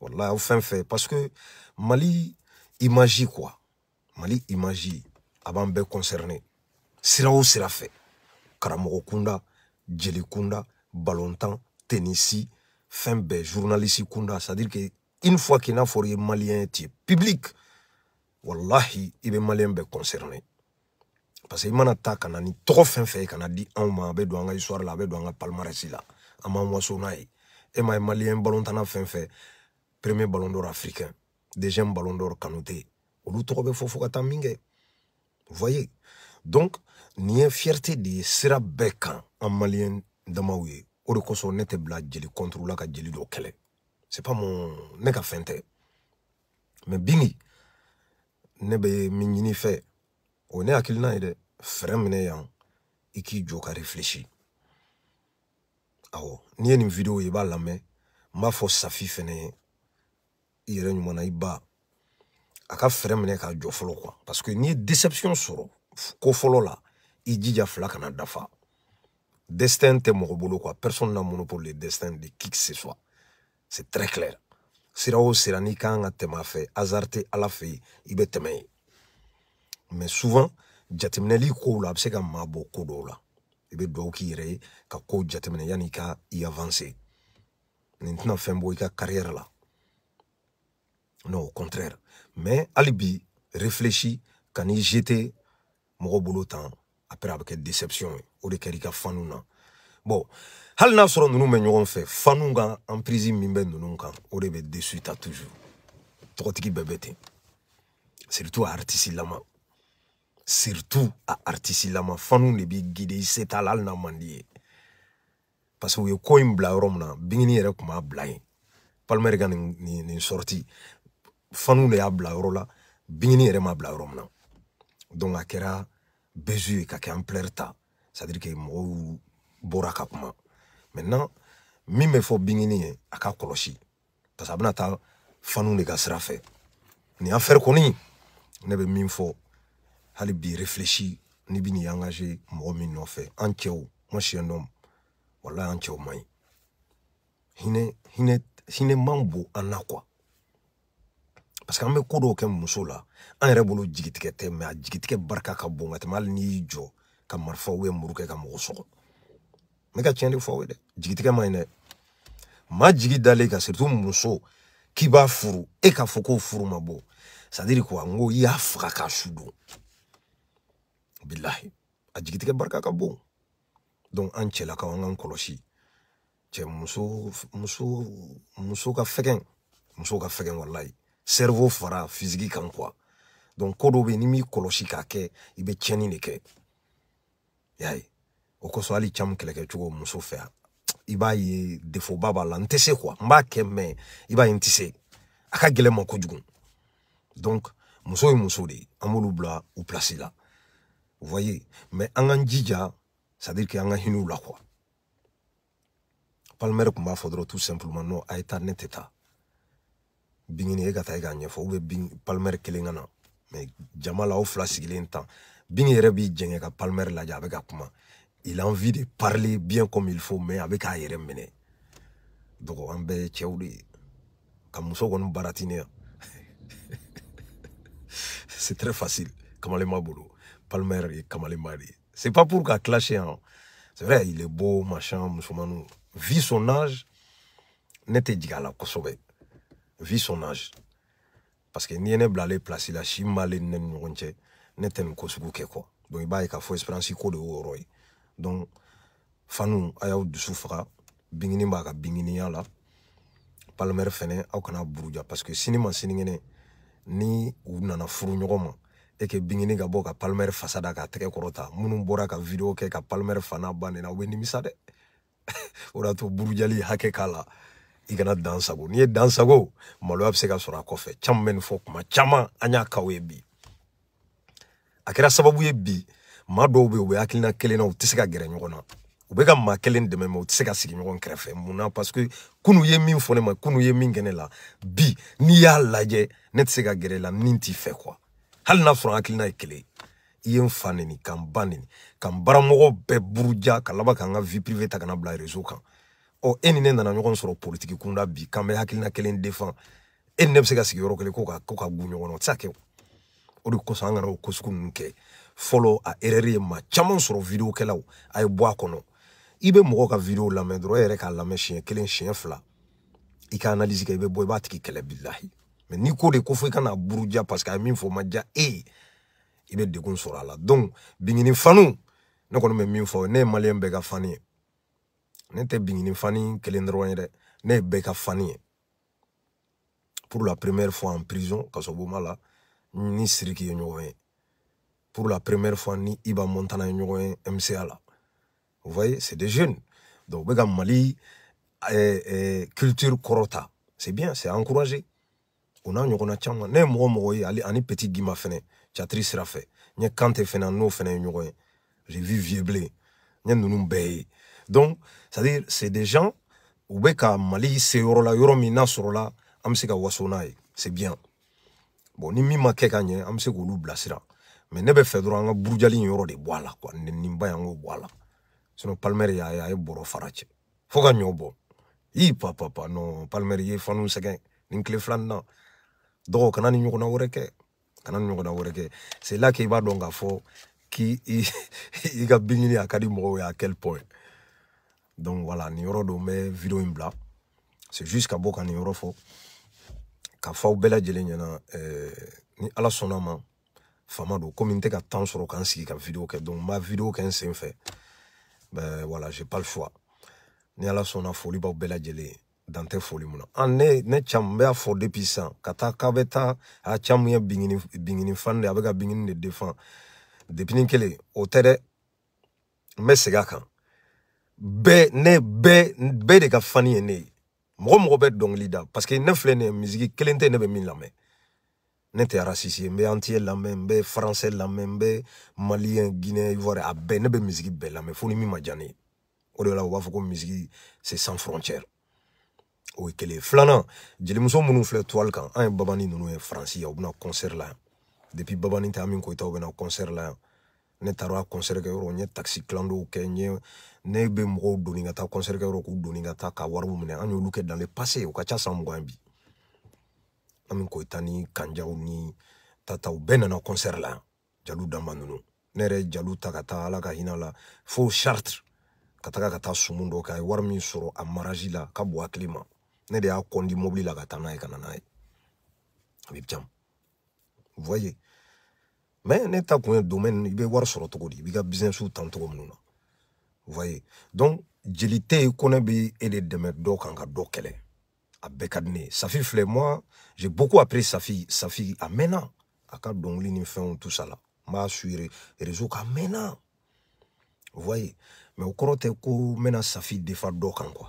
walayi aw fɛn fɛn parce que mali imagi quoi mali imagi a b'an concerné sira o sira fɛ kunda jeli kunda balontan tenisi fɛn journaliste kunda c'est à dire que une fois qu'il n'a forier malien ye public walahi ibe bɛ concerné parce que i mana ta ka na ni tɔgɔ fɛn fɛn ye ka ma a bɛ don an histoire la a bɛ don an ka palmarès la an b'an waso n'a e ma malien ballon balontanna fɛn premier ballon d'or africain deuxième ballon d'or kanute on lui trouve fɔ fo ka taa voyez donc ni fierté de sera sira en kan an maliyɛn damaw ye o de kosɔn ne tɛ bila jeli contre la ka jeli c'est pas mon ne ka mais bini nebe bɛ min on est à quel dɛ fɛɛrɛ minɛ yan i k'i jɔ réfléchir. reflechi awɔ n'i vidéo y video ye i b'a lamɛn n b'a fɔ safi fɛnɛ ye i yɛrɛ ɲuman i ba quoi, ka fɛɛrɛ k'a jɔ fɔlɔ parce que n'i déception deception sɔrɔ ko fɔlɔ la i jija fila kana dafa destin t'es mon bolo quoi, personne n'a monopole le destin de qui que ce soit c'est très clair sira o sira n'i kan ka tɛmɛ a fɛ hasard tɛ ala fɛ yen i bɛ tɛmɛ mais souvent jateminɛli kow la a bɛ se ka maa bɔ ko dɔw la i e bɛ dugawu k'i yɛrɛ ye ka kow jateminɛ yanni i ka i avanse nin tɛna fɛn bɔ i ka la non au contraire mais hali bi réfléchis ka n'i jeter mɔgɔ bolo tan après a bɛ kɛ déception ye o de kɛra i ka fanu na bon hali n'a sɔrɔ ninnu bɛ ɲɔgɔn fɛ fanu kan emprise min bɛ ninnu kan o de bɛ déçu ta toujours tɔgɔtigi bɛɛ bɛ ten surtout artiste lama surtout à artisilama fanu ne b'i gide i se n'a mandié parce que u ye ko in bila yɔrɔ min na bingini yɛrɛ tun b'a bila yen palmer ka nin ni la ma bila yɔrɔ na donc a bezu ka ta c'est à dire que mo bɔra ka kuma maintenant mi me fɔ bingini ye a parce que a bɛna taa fanu de ka sira fɛ affaire kɔni ne hali bi réfléchi n'i bi n'i engagé mɔgɔ min nɔfɛ an cɛw moi je suis un homme walahi an cɛw man ɲi hinɛ hinɛ hinɛ man bon an na kuwa parce que an bɛ ko dɔw kɛ muso la an yɛrɛ bolo jigitigɛ tɛ mɛ a jigitigɛ barika ka bon ka tɛmɛ hali n'i y'i jɔ ka marifa u ye muru kɛ ka mɔgɔ sɔgɔ ne ka tiɲɛ de fɔ aw ye dɛ jigitigɛ man ɲi dɛ maa jigi dalen kan surtout muso k'i b'a furu e k'a fɔ k'o furu ma bɔ c'est à dire quoi n ko i y'a faga k'a su don bilahi a jigitigɛ barika ka bon donc an cɛlakaw an k'an kɔlɔsi cɛ muso muso muso ka fɛgɛn muso ka fɛgɛn walayi cerveau fara physique kan quoi donc ko dɔ bɛ yen n'i m'i kɔlɔsi k'a kɛ i bɛ tiɲɛni de kɛ i y'a ye o kosɔn hali caman kɛlɛkɛcogo muso fɛ yan i b'a ye défaut ba b'a la n tɛ se quoi n b'a kɛ mais i b'a ye n tɛ se a ka gɛlɛn n ma kojugu donc muso ye muso de ye an b'olu bila u place la Vous voyez Mais en un c'est-à-dire qu'il y a un quoi. Palmer Kumba Fodro, tout simplement non, a état net état. Bingini et gata et gagne, faut ou palmer kelengana. Mais Jamala ou il est temps. Bingi rebi djenge ka palmer la ja avec akuma. Il a envie de parler bien comme il faut, mais avec aïe mené. Donc on be comme Kamuso kon baratine. Hein. C'est très facile. Kamale Maboulou. Palmer et Kamale Mari. C'est pas pour qu'à clasher. Hein. C'est vrai, il est beau, machin, nous Vu son âge, n'était pas la Kosovo. Vu son âge. Parce que ni ne blalé, place la chimale nen ronche, n'était ne Kosovo que quoi. Donc il va y avoir une espérance de haut Donc, fanou ayaw du soufra, bingini mbaka bingini yala, Palmer fene, au kana Parce que cinéma, man ni, ou nana furu nyoma. e kɛ bingini ka bɔ ka palmɛri fasa da k'a tɛgɛ kɔrɔta minnu bɔra ka video kɛ ka palmɛri fana bannen na u bɛ nimisa dɛ o de to burujali hakɛ k'a la i kana dan n'i ye dan sago maloya bɛ se ka sɔrɔ a kɔfɛ caman bɛ nin fɔ kuma caman an y'a kaw ye bi a kɛra sababu ye bi ma dɔw bɛ yen u bɛ hakilina kelen na u tɛ se ka gɛrɛ ɲɔgɔn na u be ka ma kelen dɛmɛ mɛ u tɛ se ka sigi ɲɔgɔn kɛrɛfɛ munna paseke kunu ye min fɔ ne ma kunu ye min kɛ la bi n'i y'a lajɛ ne tɛ se ka gɛrɛ la min t'i fɛ kuwa hali n'a sɔrɔ hakilina ye kelen i ye n fa neni ka n ba neni ka n baramɔgɔ bɛɛ buruja ka laban ka n ka vie privé ta ka na bila réseau kan ɔ e ni ne nana ɲɔgɔn sɔrɔ politiki kunda bi k'an bɛ hakilina kelen défend e ni ne bɛ se ka sigi yɔrɔ kelen ko ka ko ka gun ɲɔgɔn na o tɛ se ka kɛ o de kosɔn an kana o ko sugu ninnu kɛ fɔlɔ a erreur ye maa caman sɔrɔ vidéo kɛlaw a ye bɔ a kɔnɔ i bɛ mɔgɔ ka vidéo lamɛn dɔrɔn e yɛrɛ k'a lamɛn siɲɛ kelen siɲɛ fila i ka analyse kɛ i bɛ bɔ i b'a tigi kɛlɛ bilahi Mais n'i le de ko fo kana buruja parce qu'il a faut min Eh, il ma diya sur ye la donc bingini fanu ne kɔni bɛ min fɔ ne ye maliyɛn ka fani ye ne bingini fani Quel endroit ye dɛ ne ye fani pour la première fois en prison kasoboma la ni siriki ye ɲɔgɔn ye pour la première fois ni iba montana ye ɲɔgɔn ye mca la vous voyez c'est des jeunes donc u mali eh, eh, culture kɔrɔta c'est bien c'est encouragé o n'a ɲɔgɔnna ne mwo mwo ali ye ani petit gima chatrice catiri sira fɛ n ye kante fɛnɛ n'o fɛnɛ ye ɲɔgɔn j'ai vu vieux blé donc c'est à dire c'est des gens u mali se orola la yɔrɔ mina n'a la, se ka c'est bien bon ni min ma kɛ ka ɲɛ an bɛ mais ne bɛ fait dɔrɔn an burujali de boala la quoi nin ba sinon y'a ye a ye farache. fara papa no non palmɛri ye fanu sɛgɛn dɔgɔ kana ni ɲɔgɔnna wɛrɛ kɛ kana ni ɲɔgɔnna na kɛ c'est là que va b'a dɔn k'a fɔ k'i i ka bin ɲini a à quel point donc voilà ni yɔrɔ don n in c'est juste ka bɔ ka nin yɔrɔ fɔ ka fɔ aw bɛɛ lajɛlen ɲɛna ni ala sɔnna ma fama don komi n tɛ ka sur sɔrɔ ka qui a ka que. donc ma vidéo qui n fait. ben voilà j'ai pas le choix ni ala sɔnna foli b'aw bɛɛ lajɛlen ye dan tɛ foli mun na an ah, ne ne caman bɛ a fɔ depuis sisan ka taa k'a bɛ taa a caman ye bingini bingini fan de a bɛ ka bingini de defan depuis ni kelen o tɛ dɛ n bɛ segin a kan bɛɛ ne bɛɛ bɛɛ de ka fani ye ne ye mɔgɔ mɔgɔ bɛ dɔnkili da parce que ne filɛ nin ye misiki kelen tɛ ne bɛ min lamɛn ne tɛ arasisi ye n bɛ antiyɛ lamɛn n bɛ faransɛ lamɛn n bɛ maliyɛn ginɛ ivoire a bɛɛ ne bɛ misiki bɛɛ lamɛn fo ni min ma diya ne ye o de la u b'a fɔ ko misiki c'est sans frontière o ye kelen filanan jelimuso minnu filɛ tuwali kan an ye babani ninnu ye faransi ya u bɛna kɔnsɛri la yan depuis babani tɛ amin koyita u bɛna kɔnsɛri la yan ne taara kɔnsɛri kɛ n ye takisi kilandow kɛ n ye ne bɛ mɔgɔw doni ka taa kɔnsɛri kɛ k'u doni ka taa ka wariw minɛ an y'olu kɛ dans le passé o ka ca san mugan bi amin koyita ni kanjaw ni tataw bɛɛ nana kɔnsɛri la yan jalu danba ninnu ne yɛrɛ jalu ta ka taa ala ka hinɛ la fo chartre ka taga ka taa sumu dɔ kɛ a ye wari min sɔrɔ a maraji la ka bɔ hakili ma ne de y'a kɔndi mobili la ka taa n'a ye ka na vous voyez mais ne ta kun domaine i bɛ wari sɔrɔ cogo di i b'i ka business tan cogo minnu vous voyez donc jeli tɛ yen ko ne bɛ e de dɛmɛ dɔ ka dɔ kɛlɛ a bɛɛ ka di safi filɛ moi j'ai beaucoup appris safi safi a mɛnna a ka dɔnkili ni fɛnw tout ça la Ma b'a suivre réseau kan vous voyez mais o kɔrɔ ko mena bɛna safi defa dɔ kan quoi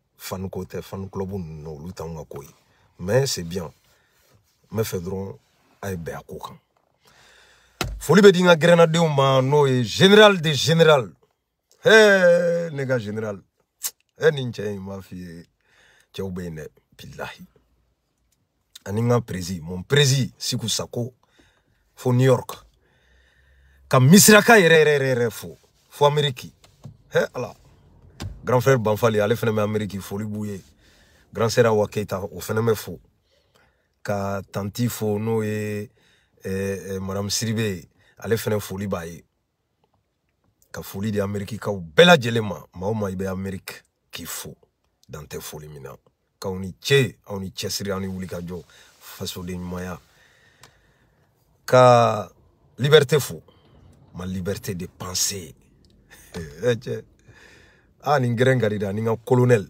fan ko tɛ fan club ninnu olu t'anw ka ko ye mais c'est bien n bɛ fɛ dɔrɔn a ye bɛn a ko kan foli bɛ di n ka grenadiers ma n'o ye général de général hee ne ka général e nin cɛ in m'a f'i ye cɛw bɛ yen dɛ bilahi ani n ka prési mon prési siku sako fo new york ka misiraka yɛrɛ yɛrɛ yɛrɛ fo fo amériki he ala grand frère banfali ale fɛnɛ bɛ amériki foli b'u ye grand sœur awa keita o fɛnɛ bɛ fo ka tanti fo n'o ye eh, eh, madame siribe ye ale fɛnɛ foli b'a ye ka foli di amérikikaw bɛɛ lajɛlen ma ma o ma i bɛ amérike k'i fo dan tɛ foli min na k'aw ni ce aw ni cɛsiri aw ni wulikajɔ fasoden ɲumanya ka liberté fo ma liberté de penser eh, eh, cɛ a ah, nin gɛrɛn ka di da ni n ka kolonɛl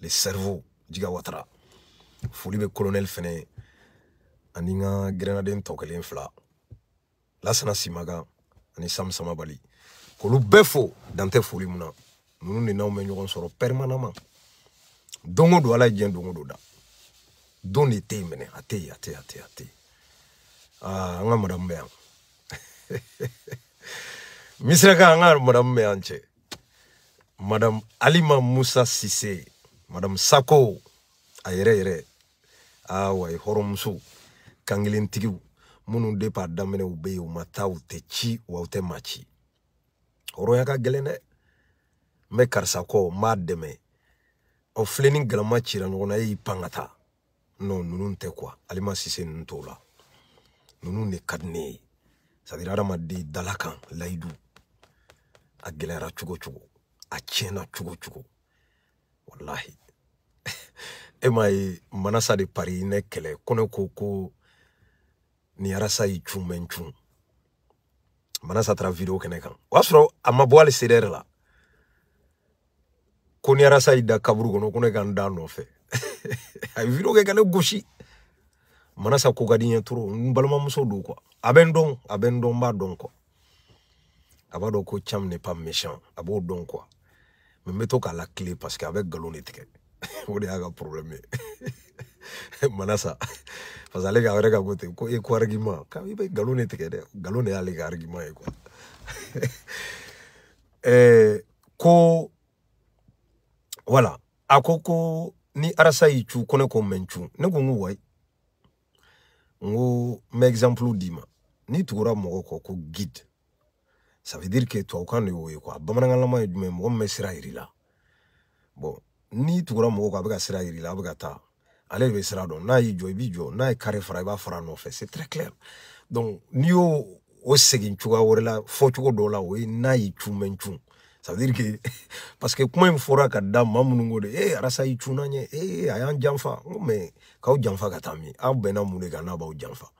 le cerveau jiga watara foli bɛ kolonɛl fɛnɛ ye ani ah, n ka gɛrɛnaden tɔ kelen fila lasana simaga ani sam samabali k'olu bɛɛ fo dantɛ foli mun na nunu de n'anw bɛ ɲɔgɔn sɔrɔ pɛrimanama don o don ala ye diɲɛ don o don da don de tɛ yen minɛ a tɛ yen a tɛ yen a tɛ yen a tɛ yen aa ah, an ka madamu bɛ yan misiraka an ka madamu bɛ yan cɛ Madame Alima Moussa Sissé, Madame Sako, a yɛrɛ yɛrɛ awa ye hɔrɔnmuso kankelentigiw minnu de b'a daminɛ u bɛ yen u ma taa u tɛ ci wa u tɛ maa ci hɔrɔnya ka gɛlɛn dɛ n bɛ karisa kɔ n b'a dɛmɛ ɔ filɛ galama cira ɲɔgɔn na e y'i pan ka taa non ninnu tɛ quoi alima sise ninnu t'o la ninnu de ka di ne ye sadiri adamaden dalakan layidu a gɛlɛyara cogo cogo Achena chugu chugu, wallahi. walahi manasa de pari nekele kone kuku ko ko ni arasa y'i cun manasa tra video kɛnɛ kan o y'a sɔrɔ la ko arasa da kaburu kɔnɔ kone ne ka da nɔfɛ a video ke ka ne manasa ko ka di n ye toro n balimamuso don b'a ko cam ne pa méchant a don dɔn n bɛ to la kile paseke a bɛ nkalon de tigɛ o de y'a ka problème ye parce que ale ka yɛrɛ ka ko argument k'a i bɛ nkalon de tigɛ dɛ nkalon de y'ale argument ye quoi ɛɛ ko wala a ko ni arasa y'i cu ko ne ko mɛ n cu ne ko n ko wayi exemple d'i n'i tugura mɔgɔ kɔ ko guide ça veut dire que tubabukan de y'o ye quoi bamanankanlama ye jumɛn mɔgɔ min bɛ sira yiri la bon n'i tugura mɔgɔw kɔ a bɛ ka sira yiri la a bɛ ka taa ale de bɛ sira dɔn n'a y'i jɔ i b'i jɔ n'a ye kare fara i b'a fara a nɔfɛ c'est très clair donc n'i y'o o segin cogoya wɛrɛ la fɔcogo dɔw la o ye n'a y'i cun bɛ n cun ça veut dire que parce que kuma in fɔra ka da maa minnu ko de ee arasa y'i cun na ɲɛ ee a y'an janfa n ko mais k'aw janfa ka taa min aw bɛnna mun de kan n'a b'aw janfa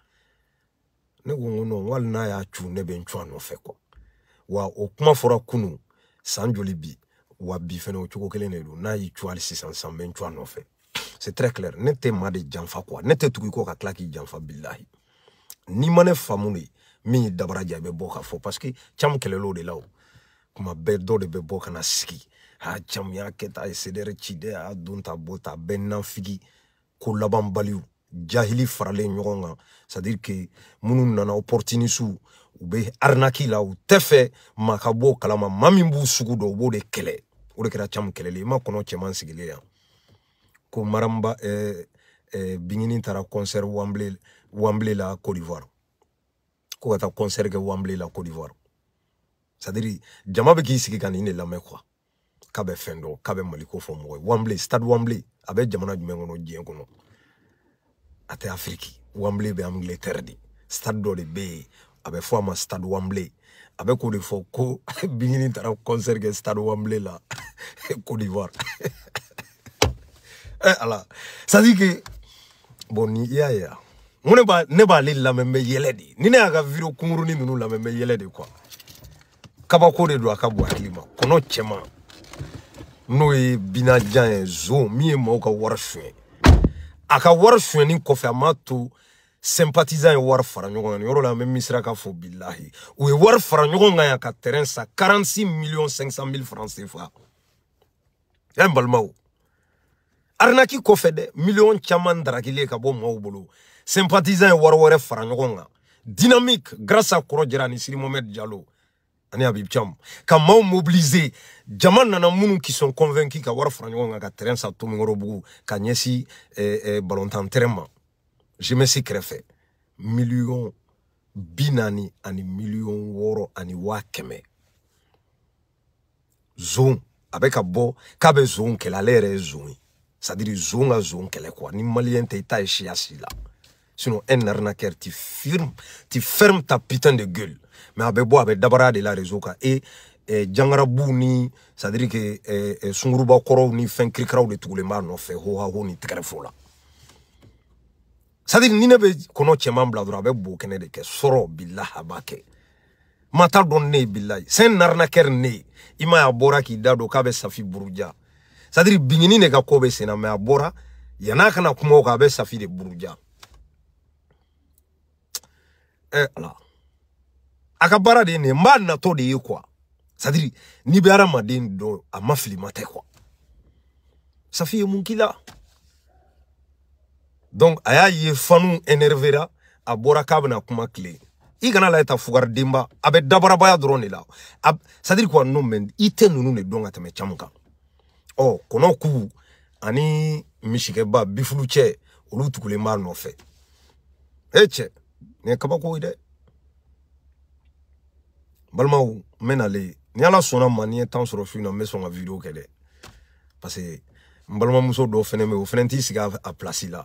ne ko n ko non hali n'a y'a cun ne bɛ n cun a nɔfɛ quoi wa o kuma fɔra kunu san joli bi wa bi o n'a y'i san c'est très clair nette tɛ de janfa kwa nete tugu janfa n'i mane ne mi de jabe y'i dabaraja parce que de la kuma bedo de bebo na sigi a y'a kɛ a a don ta bɔ jahili farale nyonga c'est à dire que nana opportunisu ube arnaki la u tɛ fɛ maa ka bɔ o kalama maa sugu dɔn u b'o de kɛlɛ o de kɛra caman kɛlɛli i ma kɔnɔ cɛman sigilen yan ko maranba ɛɛ eh, ɛɛ eh, binkini tara kɔnsɛri wamble, wamble la Côte d'ivoire ko ka taa ke wamble la Côte d'ivoire c'est à jama bɛ k'i sigi ka nin de lamɛn quoi k'a bɛ fɛn k'a bɛ maliko fo mɔgɔ Wamble, wanbile stade wanbile a bɛ jamana jumɛn kɔnɔ diɲɛ kɔnɔ a tɛ afiriki wanbile bɛ angleterre de stade do de be. Ape fwa ma stad wamble Ape kou di foko Binini tarap konser gen stad wamble la Kou eh, di vore E ala Sazi ki Boni ya ya Mwenen ba neba li lameme yele di Ninen a ka video koun rouni mwenen lameme yele di kwa Kaba kou di dwa ka bwa klima Kono chema Nou e binadjan e zon Mwenen mwenen mwenen ka war suen A ka war suen nin kofi amatou sympathisant et wari fara ɲɔgɔn la même bɛ ka fo billahi ou ya ka terrain 46 millions 500 mille francs CFA Embalmao. n balimaw arnaque kɔfɛ dɛ miliyɔn caman ka sympathisant et wari fara dynamique grâce à kɔrɔjɛra ani siri mohamed jalo ani abib cam ka maaw nana qui sont convaincus ka war fara katerensa ka terrain sa balontan terrain jimɛsi kɛrɛfɛ miliyɔn bi naani ani miliyɔn wɔɔrɔ ani waa kɛmɛ zon a bɛ ka bɔ k'a bɛ zon kɛlɛ ale yɛrɛ ye zon ye sadiri zon ka zon kɛlɛ kuwa ni maliyɛn tɛ i t'a ye siya si la sinon un arnaqueur tu firme tu fermes ta putain de gueule mais a bɛ bɔ a bɛ dabaraya de la réseau kan et eh, jangarabuw ni sadiri ke eh, eh, sunguruba kɔrɔw ni fɛn kirikiraw de tugulen b'a nɔfɛ hohaho ni tɛgɛrɛfo la sadiri ni ne be kɔnɔ cɛman bila dɔrɔn a bɛ bo kɛnɛ de kɛ sɔrɔ bilahi a b'a kɛ mata dɔn ne ye bilahi sɛn narinakɛri ne ye i ma ye a bɔra k'i da don k'a bɛ safi buruja sadiri biɲini de ka ko bɛ sen na mɛ a bɔra yan'a kana kuma o kan a bɛ safi de buruja ɛ eh, ala a ka baara de ye nin ye n b'a natɔ de ye kuwa sadiri n'i bɛ adamaden dɔn a ma filima tɛ kuwa safi ye mun k'i la donc a y'a ye fanu enervera a bɔra k'a bɛna kuma kile i kana lajɛ ta fugaridenba a bɛ dabarabaya dɔrɔn de la sadiri kuwa non mɛ i tɛ ninnu de dɔn ka tɛmɛ caman kan ɔ kɔnɔ kubu ani misikɛba bifulu cɛ olu tugulen b'a nɔfɛ e cɛ nin ye kabako ye dɛ balimaw n bɛ nale ni ala sɔnna ma ni ye tan sɔrɔ fin na n bɛ sɔn ka video kɛ dɛ parce que n balimamuso dɔ fɛnɛ bɛ yen o fɛnɛ t'i sigi a pilasi la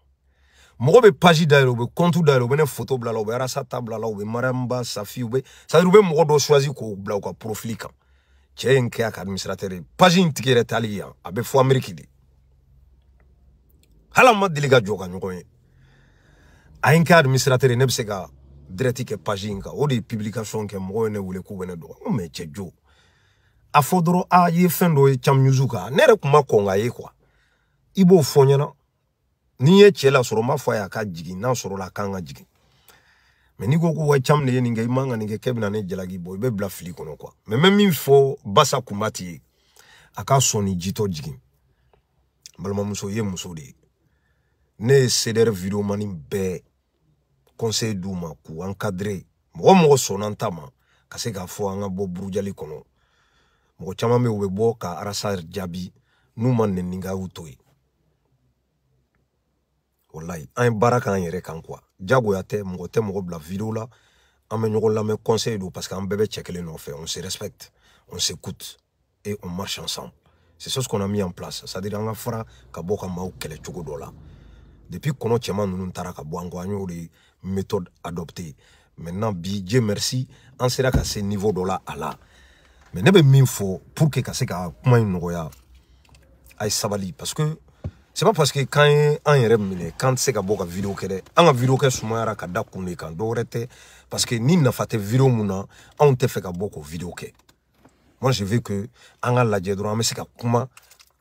mɔgɔ bɛ page dayɛlɛ u bɛ compte dayɛlɛ u bɛ ne photo bila a la u bɛ arasata bila a la u bɛ mariam ba safi u bɛ c'est à dire u bɛ mɔgɔ dɔ choisi k'o bila u ka profil kan cɛ ye n kɛ a ka administrateur ye page in tigi yɛrɛ t'ale yan a bɛ fɔ amérique de hali an ma deli ka jɔ ka ɲɔgɔn ye a ye n kɛ administrateur ye ne bɛ se ka direct kɛ page in kan o de ye publication kɛ mɔgɔw ye ne wele k'u bɛ ne dɔgɔ n ko mɛ cɛ jo a fɔ dɔrɔn a i ye fɛn dɔ ye cam news kan ne yɛrɛ kun ma kɔn k'a ye quoi i b'o fɔ n ɲɛna n'i ye cɛ lasɔrɔ n b'a fɔ a ye a ka jigin n'a sɔrɔ la a kan ka jigin mɛ n'i ko ko wa cam de ye nin kɛ i man ka nin kɛ k'e bɛna ne jalaki bɔ i bɛ bila fili kɔnɔ kuwa mɛ n bɛ min fɔ basa kunbati ye a ka sɔn ni jitɔ jigin n balimamuso i ye muso de ye ne ye sedɛr videomani bɛɛ conseil d'u ma k'u encadrer mɔgɔ mɔgɔ sɔnna n ta ma ka se k'a fɔ an ka bɔ burujali kɔnɔ mɔgɔ caman bɛ u bɛ bɔ ka arasa jaabi n'u ma nɛnikaw to yen walayi un baraka en k'an yɛrɛ kan kuwa jagoya tɛ mɔgɔ tɛ mɔgɔ bila video la an bɛ ɲɔgɔn lamɛn conseil do, parce qu'en an bɛɛ bɛ fait. on se respecte on s'écoute et on marche ensemble c'est ça ce qu'on a mis en place Ça veut dire on ka fara ka bɔ ka maaw kɛlɛ cogo dɔ la depuis qu'on a ninnu nous ka bɔ an kɔ an y'o de méthode adoptée maintenant bi Dieu merci an sera ka se niveau dɔ la à la mais nebe m'info min pour que ka se ka kuma in nɔgɔya a ye sabali parce que c'est pas parce que kan ye an yɛrɛ minɛ kan tɛ se ka bɔ ka video kɛ dɛ an ka video kɛ sumayara ka da kun de kan dɔwɛrɛ tɛ parce que ni nafa tɛ video mun na anw tɛ fɛ ka bɔ k'o video kɛ moi je veux que an ka lajɛ dɔrɔn an bɛ se ka kuma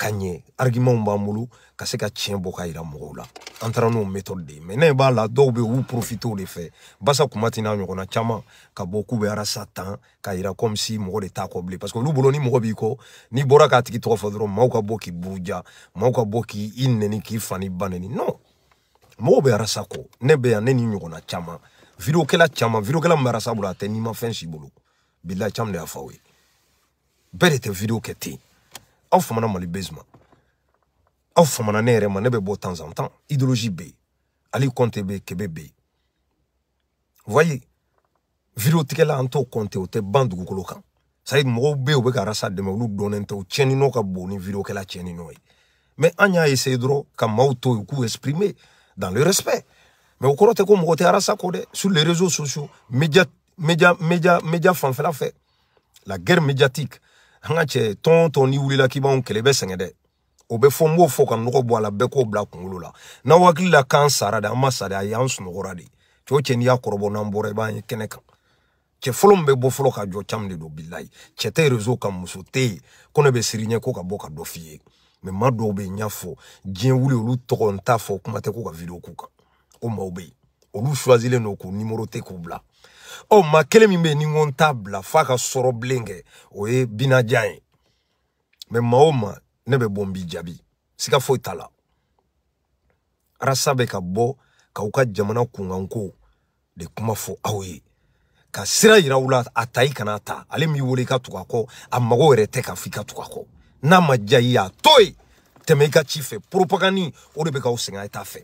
ka ɲɛ argumentw b'an bolo ka se ka tiɲɛ bɔ ka yira mɔgɔw la an taara n'o méthode de ye mais ne b'a la dɔw bɛ u profiter o de fɛ basa kuma ti n'a ɲɔgɔnna caman ka bɔ k'u bɛ arasa tan k'a yira comme si mɔgɔ de t'a kɔ bilen parce que olu bolo ni mɔgɔ b'i kɔ n'i bɔra k'a tigi tɔgɔ fɔ dɔrɔn maaw ka bɔ k'i buruja maaw ka bɔ k'i nɛni k'i fa ni ba nɛni non mɔgɔw bɛ arasa kɔ ne bɛ yan ne ni ɲɔgɔnna caman vidéokɛla caman vidéokɛla min bɛ arasa bolo a tɛ n'i ma fɛn si bolo bilahi caman de y'a fɔ aw ye bɛɛ de tɛ vidéo kɛ ten Je suis mali mon aw famana ne temps en temps idéologie B allez compter B voyez vidéo là sont compte Elles sont kan ça ka mais essayé de dans le respect mais au courant tɛ comme mɔgɔ tɛ sur les réseaux sociaux média média média la guerre médiatique an ka cɛ tɔn tɔn n'i wulila k'i b'anw kɛlɛ i bɛ sɛgɛn dɛ o bɛ fɔ n b'o fɔ ka nɔgɔ bɔ a la bɛɛ k'o bila kunkolo la n'aw hakili la k'an sara de an ma sa de a y'an sunɔgɔra de cɛ o cɛ n'i y'a kɔrɔbɔ n'an bɔra i b'an kɛnɛ kan cɛ fɔlɔ min bɛ bɔ fɔlɔ ka jɔ caman de don bilayi cɛ tɛ rezo ka muso tɛ yen ko ne bɛ siri ɲɛ ko ka bɔ ka dɔ f'i ye mɛ maa dɔw bɛ yen n y'a fɔ diɲɛ wuli olu tɔgɔ n t'a fɔ kuma tɛ ko ka video k'u kan o maaw bɛ yen olu choisilen don k'u nimoro tɛ k'u bila ɔ oh, ma kelen min bɛ ni n ko n t'a bila f'a ka sɔrɔ bilen kɛ o ye binaja ye mɛ maa o maa ne bɛ bɔ n b'i jaabi siga foyi t'a la arasa bɛ ka bɔ k'aw ka jamana kunkanko de kuma fɔ aw ah ye ka sira yira aw la a ta i kana ta ale m'i wele i ka tugu a kɔ a mago yɛrɛ tɛ k'a fɔ i ka tugu a kɔ n'a ma diya i ye a to yen tɛmɛ i ka ci fɛ poropagandi o de bɛ k'aw sɛgɛn a t'a fɛ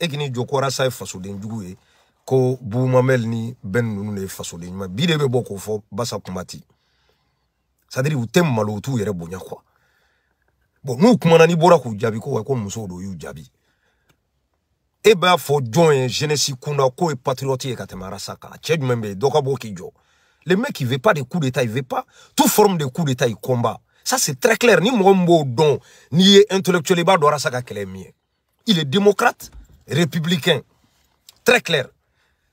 e k'i jɔ ko arasa ye fasoden jugu ye ko Boumamel ni Ben ninnu de ye fasoden ɲuman bi de bɛ Basa Kumati c'est à dire u tɛ malo u t'u bonya quoi bon nous kumana n'i bɔra k'u jaabi ko wa ko musow de y'u jaabi e b'a fo jɔn ye jeunesse kunda k'o ye patriote ye ka tɛmɛ arasa kan cɛ jumɛn bɛ k'i le mec il veut pas de coup d'état il veut pas toute forme de coup d'état il combat ça c'est très clair ni mombo don n'i e intellectuel e b'a dɔn arasa ka il est démocrate républicain très clair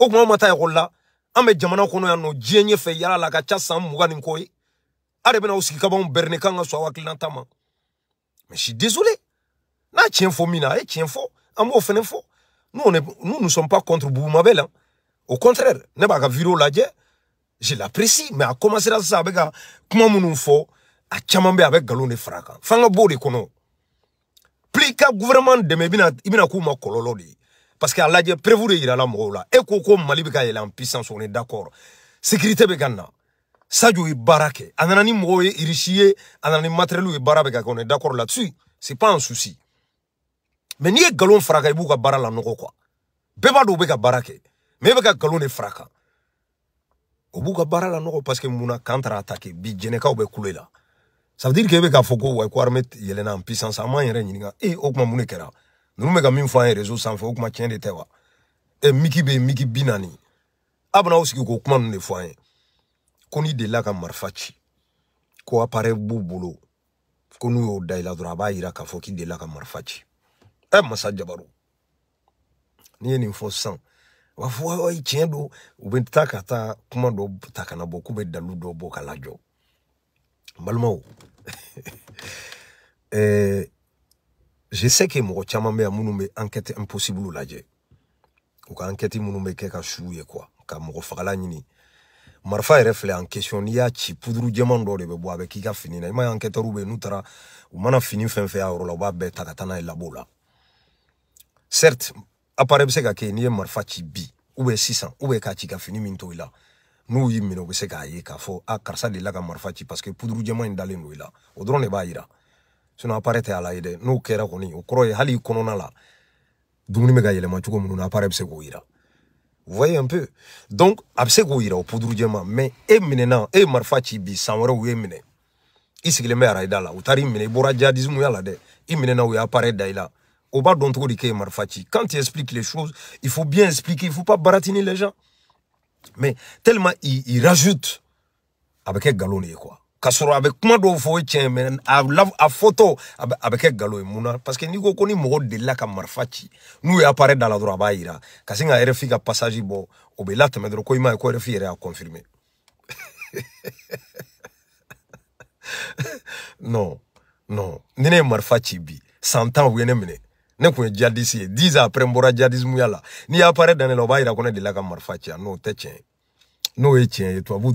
o tuma anw ma taa la an bɛ jamana kɔnɔ yan nɔ diɲɛ ɲɛfɛ yala la ka ca san mugan ni kɔ ye a de bɛna aw sigi kabanw bɛrɛnni mais je suis désolé n'a chien fo min na a ye tiɲɛ fɔ an b'o nous on est nous sommes pas contre Boumabel hein. au contraire ne baga ka je l'apprécie mais a commencer ça avec bɛ ka kuma minnu fɔ a caman avec galone bɛ nkalon de fara a kan b'o de kɔnɔ plus i ka gouvernement dɛmɛ ma de parce que a lajɛ preuve de yirala mɔgɔw la e ko ko mali bɛ ka yɛlɛ en puissance on est d'accord sécurité bɛ ka na sadio ye baara kɛ a nana ni mɔgɔw ye irisi ye a nana ni matériel ye baara bɛ ka kɛ on est d'accord là-dessus c'est pas un souci mais n'i ye nkalon fara kan i b'u ka baara lanɔgɔ quoi bɛɛ b'a dɔn u bɛ ka baara kɛ mais e bɛ ka nkalon de fara kan o b'u ka baara lanɔgɔ parce que mun na kan taara attaquer bi jɛnɛkaw bɛ kule la ça veut dire que e bɛ k'a fɔ ko wayi ko armée yɛlɛnna en puissance a m'an yɛrɛ ɲininka e o tuma mun de kɛra ninnu bɛ ka min fɔ an ye rezo sanfɛ o kuma tiɲɛ de tɛ wa ɛ miki bɛ yen miki bi naani a bɛna aw sigi k'o kuma ninnu de fɔ an ye ko n'i delila ka marifa ci ko appareil b'u bolo ko n'u y'o da i la dɔrɔn a b'a yira k'a fɔ k'i delila ka marifa ci ɛ masa jabaru n'i ye nin fɔ sisan u b'a fɔ wayi tiɲɛ don u bɛ taa ka taa kuma dɔ ta ka na bɔ k'u bɛ dalu dɔ bɔ k'a lajɔ n eh, balimaw ɛɛ je sais que mon caman mon yan est bɛ enquête impossible ou u ka enquête mon bɛ kɛ ka suw quoi ka mon fagala ɲini marfa est reflet en question n'i a ci puduru jɛman dɔ de bɛ bɔ a k'i ka fini na m'a enquête roube bɛ Ou n'u taara mana fini fin fɛn y'a la u b'a la ta n'a certes apparaît se ka n'i ye marifa ci bi Ou ah, est ubiyɛn k'a ci ka fini min to i la n'u y'i minɛ u bɛ se k'a ye k'a fɔ a karisa ka parce que puduru jɛman in dalen don i o de b'a appareil tɛ ala ye dɛ n'o kɛra kɔni au croyez ye hali kɔnɔna la dumuni bɛ ka yɛlɛma cogo minnu na appareil bɛ se vous voyez un peu donc a bɛ au k'o mais et minɛna e marfati e marifa samoro bi san ici les ye minɛ i sigilen bɛ arayida la u taar'i minɛ i bɔra jihadismuya la dɛ i minɛna u ye appareil da on va donc dire que quand tu expliques les choses, il faut bien expliquer, il faut pas baratiner les gens. Mais tellement il, il rajoute avec un galon quoi casro avec comment bɛ kuma dɔw fɔ o a love a photo mona parce que n'i ko ko ni de la ka nous n'u y'a la kasinga erefiga b'a bo, ka sin passage bo obelate No, ko ko non non ni ne bi santan tan u ne minɛ ne kun jadisi dix ans après jadis n'i y'a pare dans la baira ko n'o teche. n'o ye tiɲɛ ye tubabuw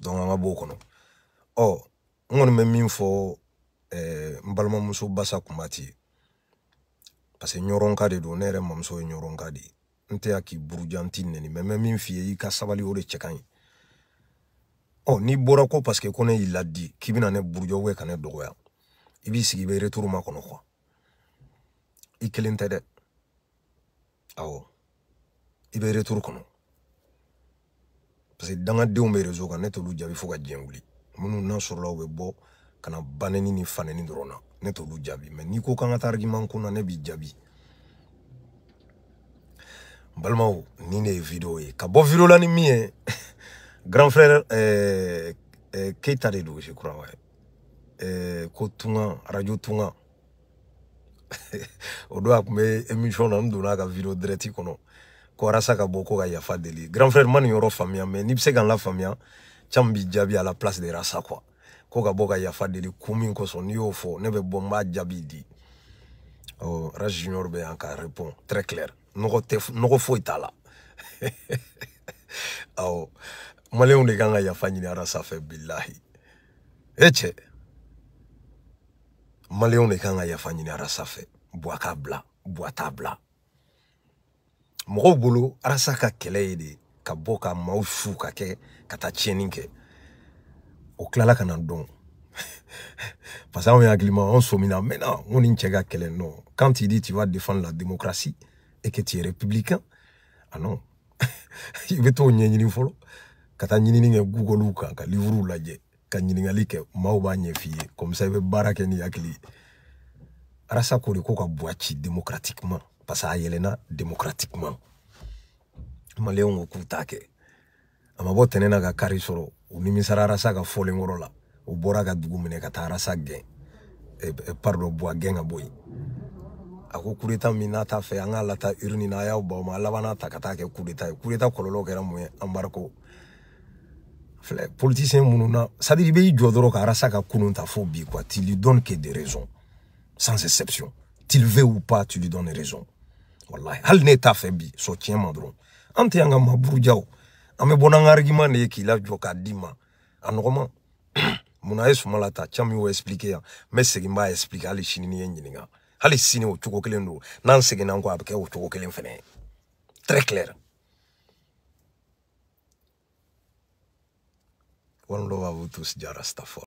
donc an ka b'o kɔnɔ ɔ n kɔni bɛ min fɔ ɛɛ n balimamuso basa kunbati ye parce que ɲɔrɔnka de don ne yɛrɛ mamuso ye ɲɔrɔnka de ye n tɛ ya k'i buruja t'i nɛni mɛ n bɛ min f'i ye i ka sabali o de cɛ ka ɲi ɔ n'i bɔra ko parce que ko ne y'i ladi k'i bɛna ne burujɔ ubiyɛn ka ne dɔgɔya i b'i sigi i bɛ retour makɔnɔ kuwa i kelen tɛ dɛ awɔ i bɛ retour kɔnɔ parce que dangadenw bɛ rezo kan ne t'olu jaabi fo ka diɲɛ wuli minnu n'a sɔrɔla u bɛ bɔ ka na banɛni ni fanɛni dɔrɔn na ne eh. t'olu jaabi mɛ n'i ko k'an ka taa argument ko na ne b'i jaabi n balimaw ni ne ye video ye ka bɔ video la ni min ye grand frère eh, eh, keita de don je crois ouais. eh, ko tunga radio tunga o don a tun bɛ émission na n donna a ka video direct kɔnɔ kɔrasa ka bɔ ko ka yafa deli grand frère ma nin yɔrɔ faamuya mɛ n'i bɛ se ka n la faamuya can b'i jaabi a la place de rasa quoi ko ka bɔ ka yafa deli kun min kosɔn n'i y'o fɔ ne bɛ bɔ n b'a jaabi di ɔ ras junior bɛ yan ka répond très clair nɔgɔ tɛ nɔgɔ foyi t'a la awɔ maliyɛnw de kan ka yafa ɲini rasa fɛ bilahi e cɛ maliyɛnw de kan ka yafa ɲini rasa fɛ buwa k'a bila buwa t'a bila mɔgɔw bolo arasa ka kɛlɛ ye de ka bɔ ka maaw su ka kɛ ka taa tiɲɛni kɛ o tilala ka na dɔn parce que anw ye hakilima anw somina mɛna n ko nin cɛ ka kɛlɛ non quand tu dis tu vas défendre la démocratie et que tu es républicain ah non i bɛ t'o ɲɛɲini fɔlɔ ka taa ɲinini kɛ google kan ka livrew lajɛ ka ɲininkali kɛ maaw b'a ɲɛ f'i ye comme ça i bɛ baara kɛ ni hakili ye arasa ko de ko ka bɔ a ci démocratiquement parce que a yɛlɛnna démocratiquement maliyɛnw ko k'u t'a kɛ a ma bɔ tɛnɛ na ka kari sɔrɔ u nimisara arasa ka fɔlen kɔrɔ la u bɔra ka dugu minɛ ka taa arasa gɛn eh, eh, pardon buwa gɛn ka bɔ yen a ko kureta min n'a t'a fɛ an k'a lata urni na a y'aw baw ma a laban ta ka taa kɛ kureta ye kureta kɔlɔlɔ kɛra mun ye anbariko filɛ politisiyɛn minnu na sadiri i b'i jɔ dɔrɔn ka arasa ka kunun ta fo bi quoi tu lui donnes que des raisons sans exception t'il veut ou pas tu lui donnes raison wallahi hal ne t'a fe bi so tiɲɛ ma dron ante yanga ma ka maburujaw an bɛ bɔ n'an ka argument k'i la joka d'i ma a nɔgɔma munna a ye Sumala y'o expliquer yan n bɛ segin n b'a expliquer hali e e sini n'i ye nga hali sini wo cogo kelen don n'an seginna an kɔ a wo kɛ o cogo kelen fɛnɛ ye très clair wani dɔw b'a fɔ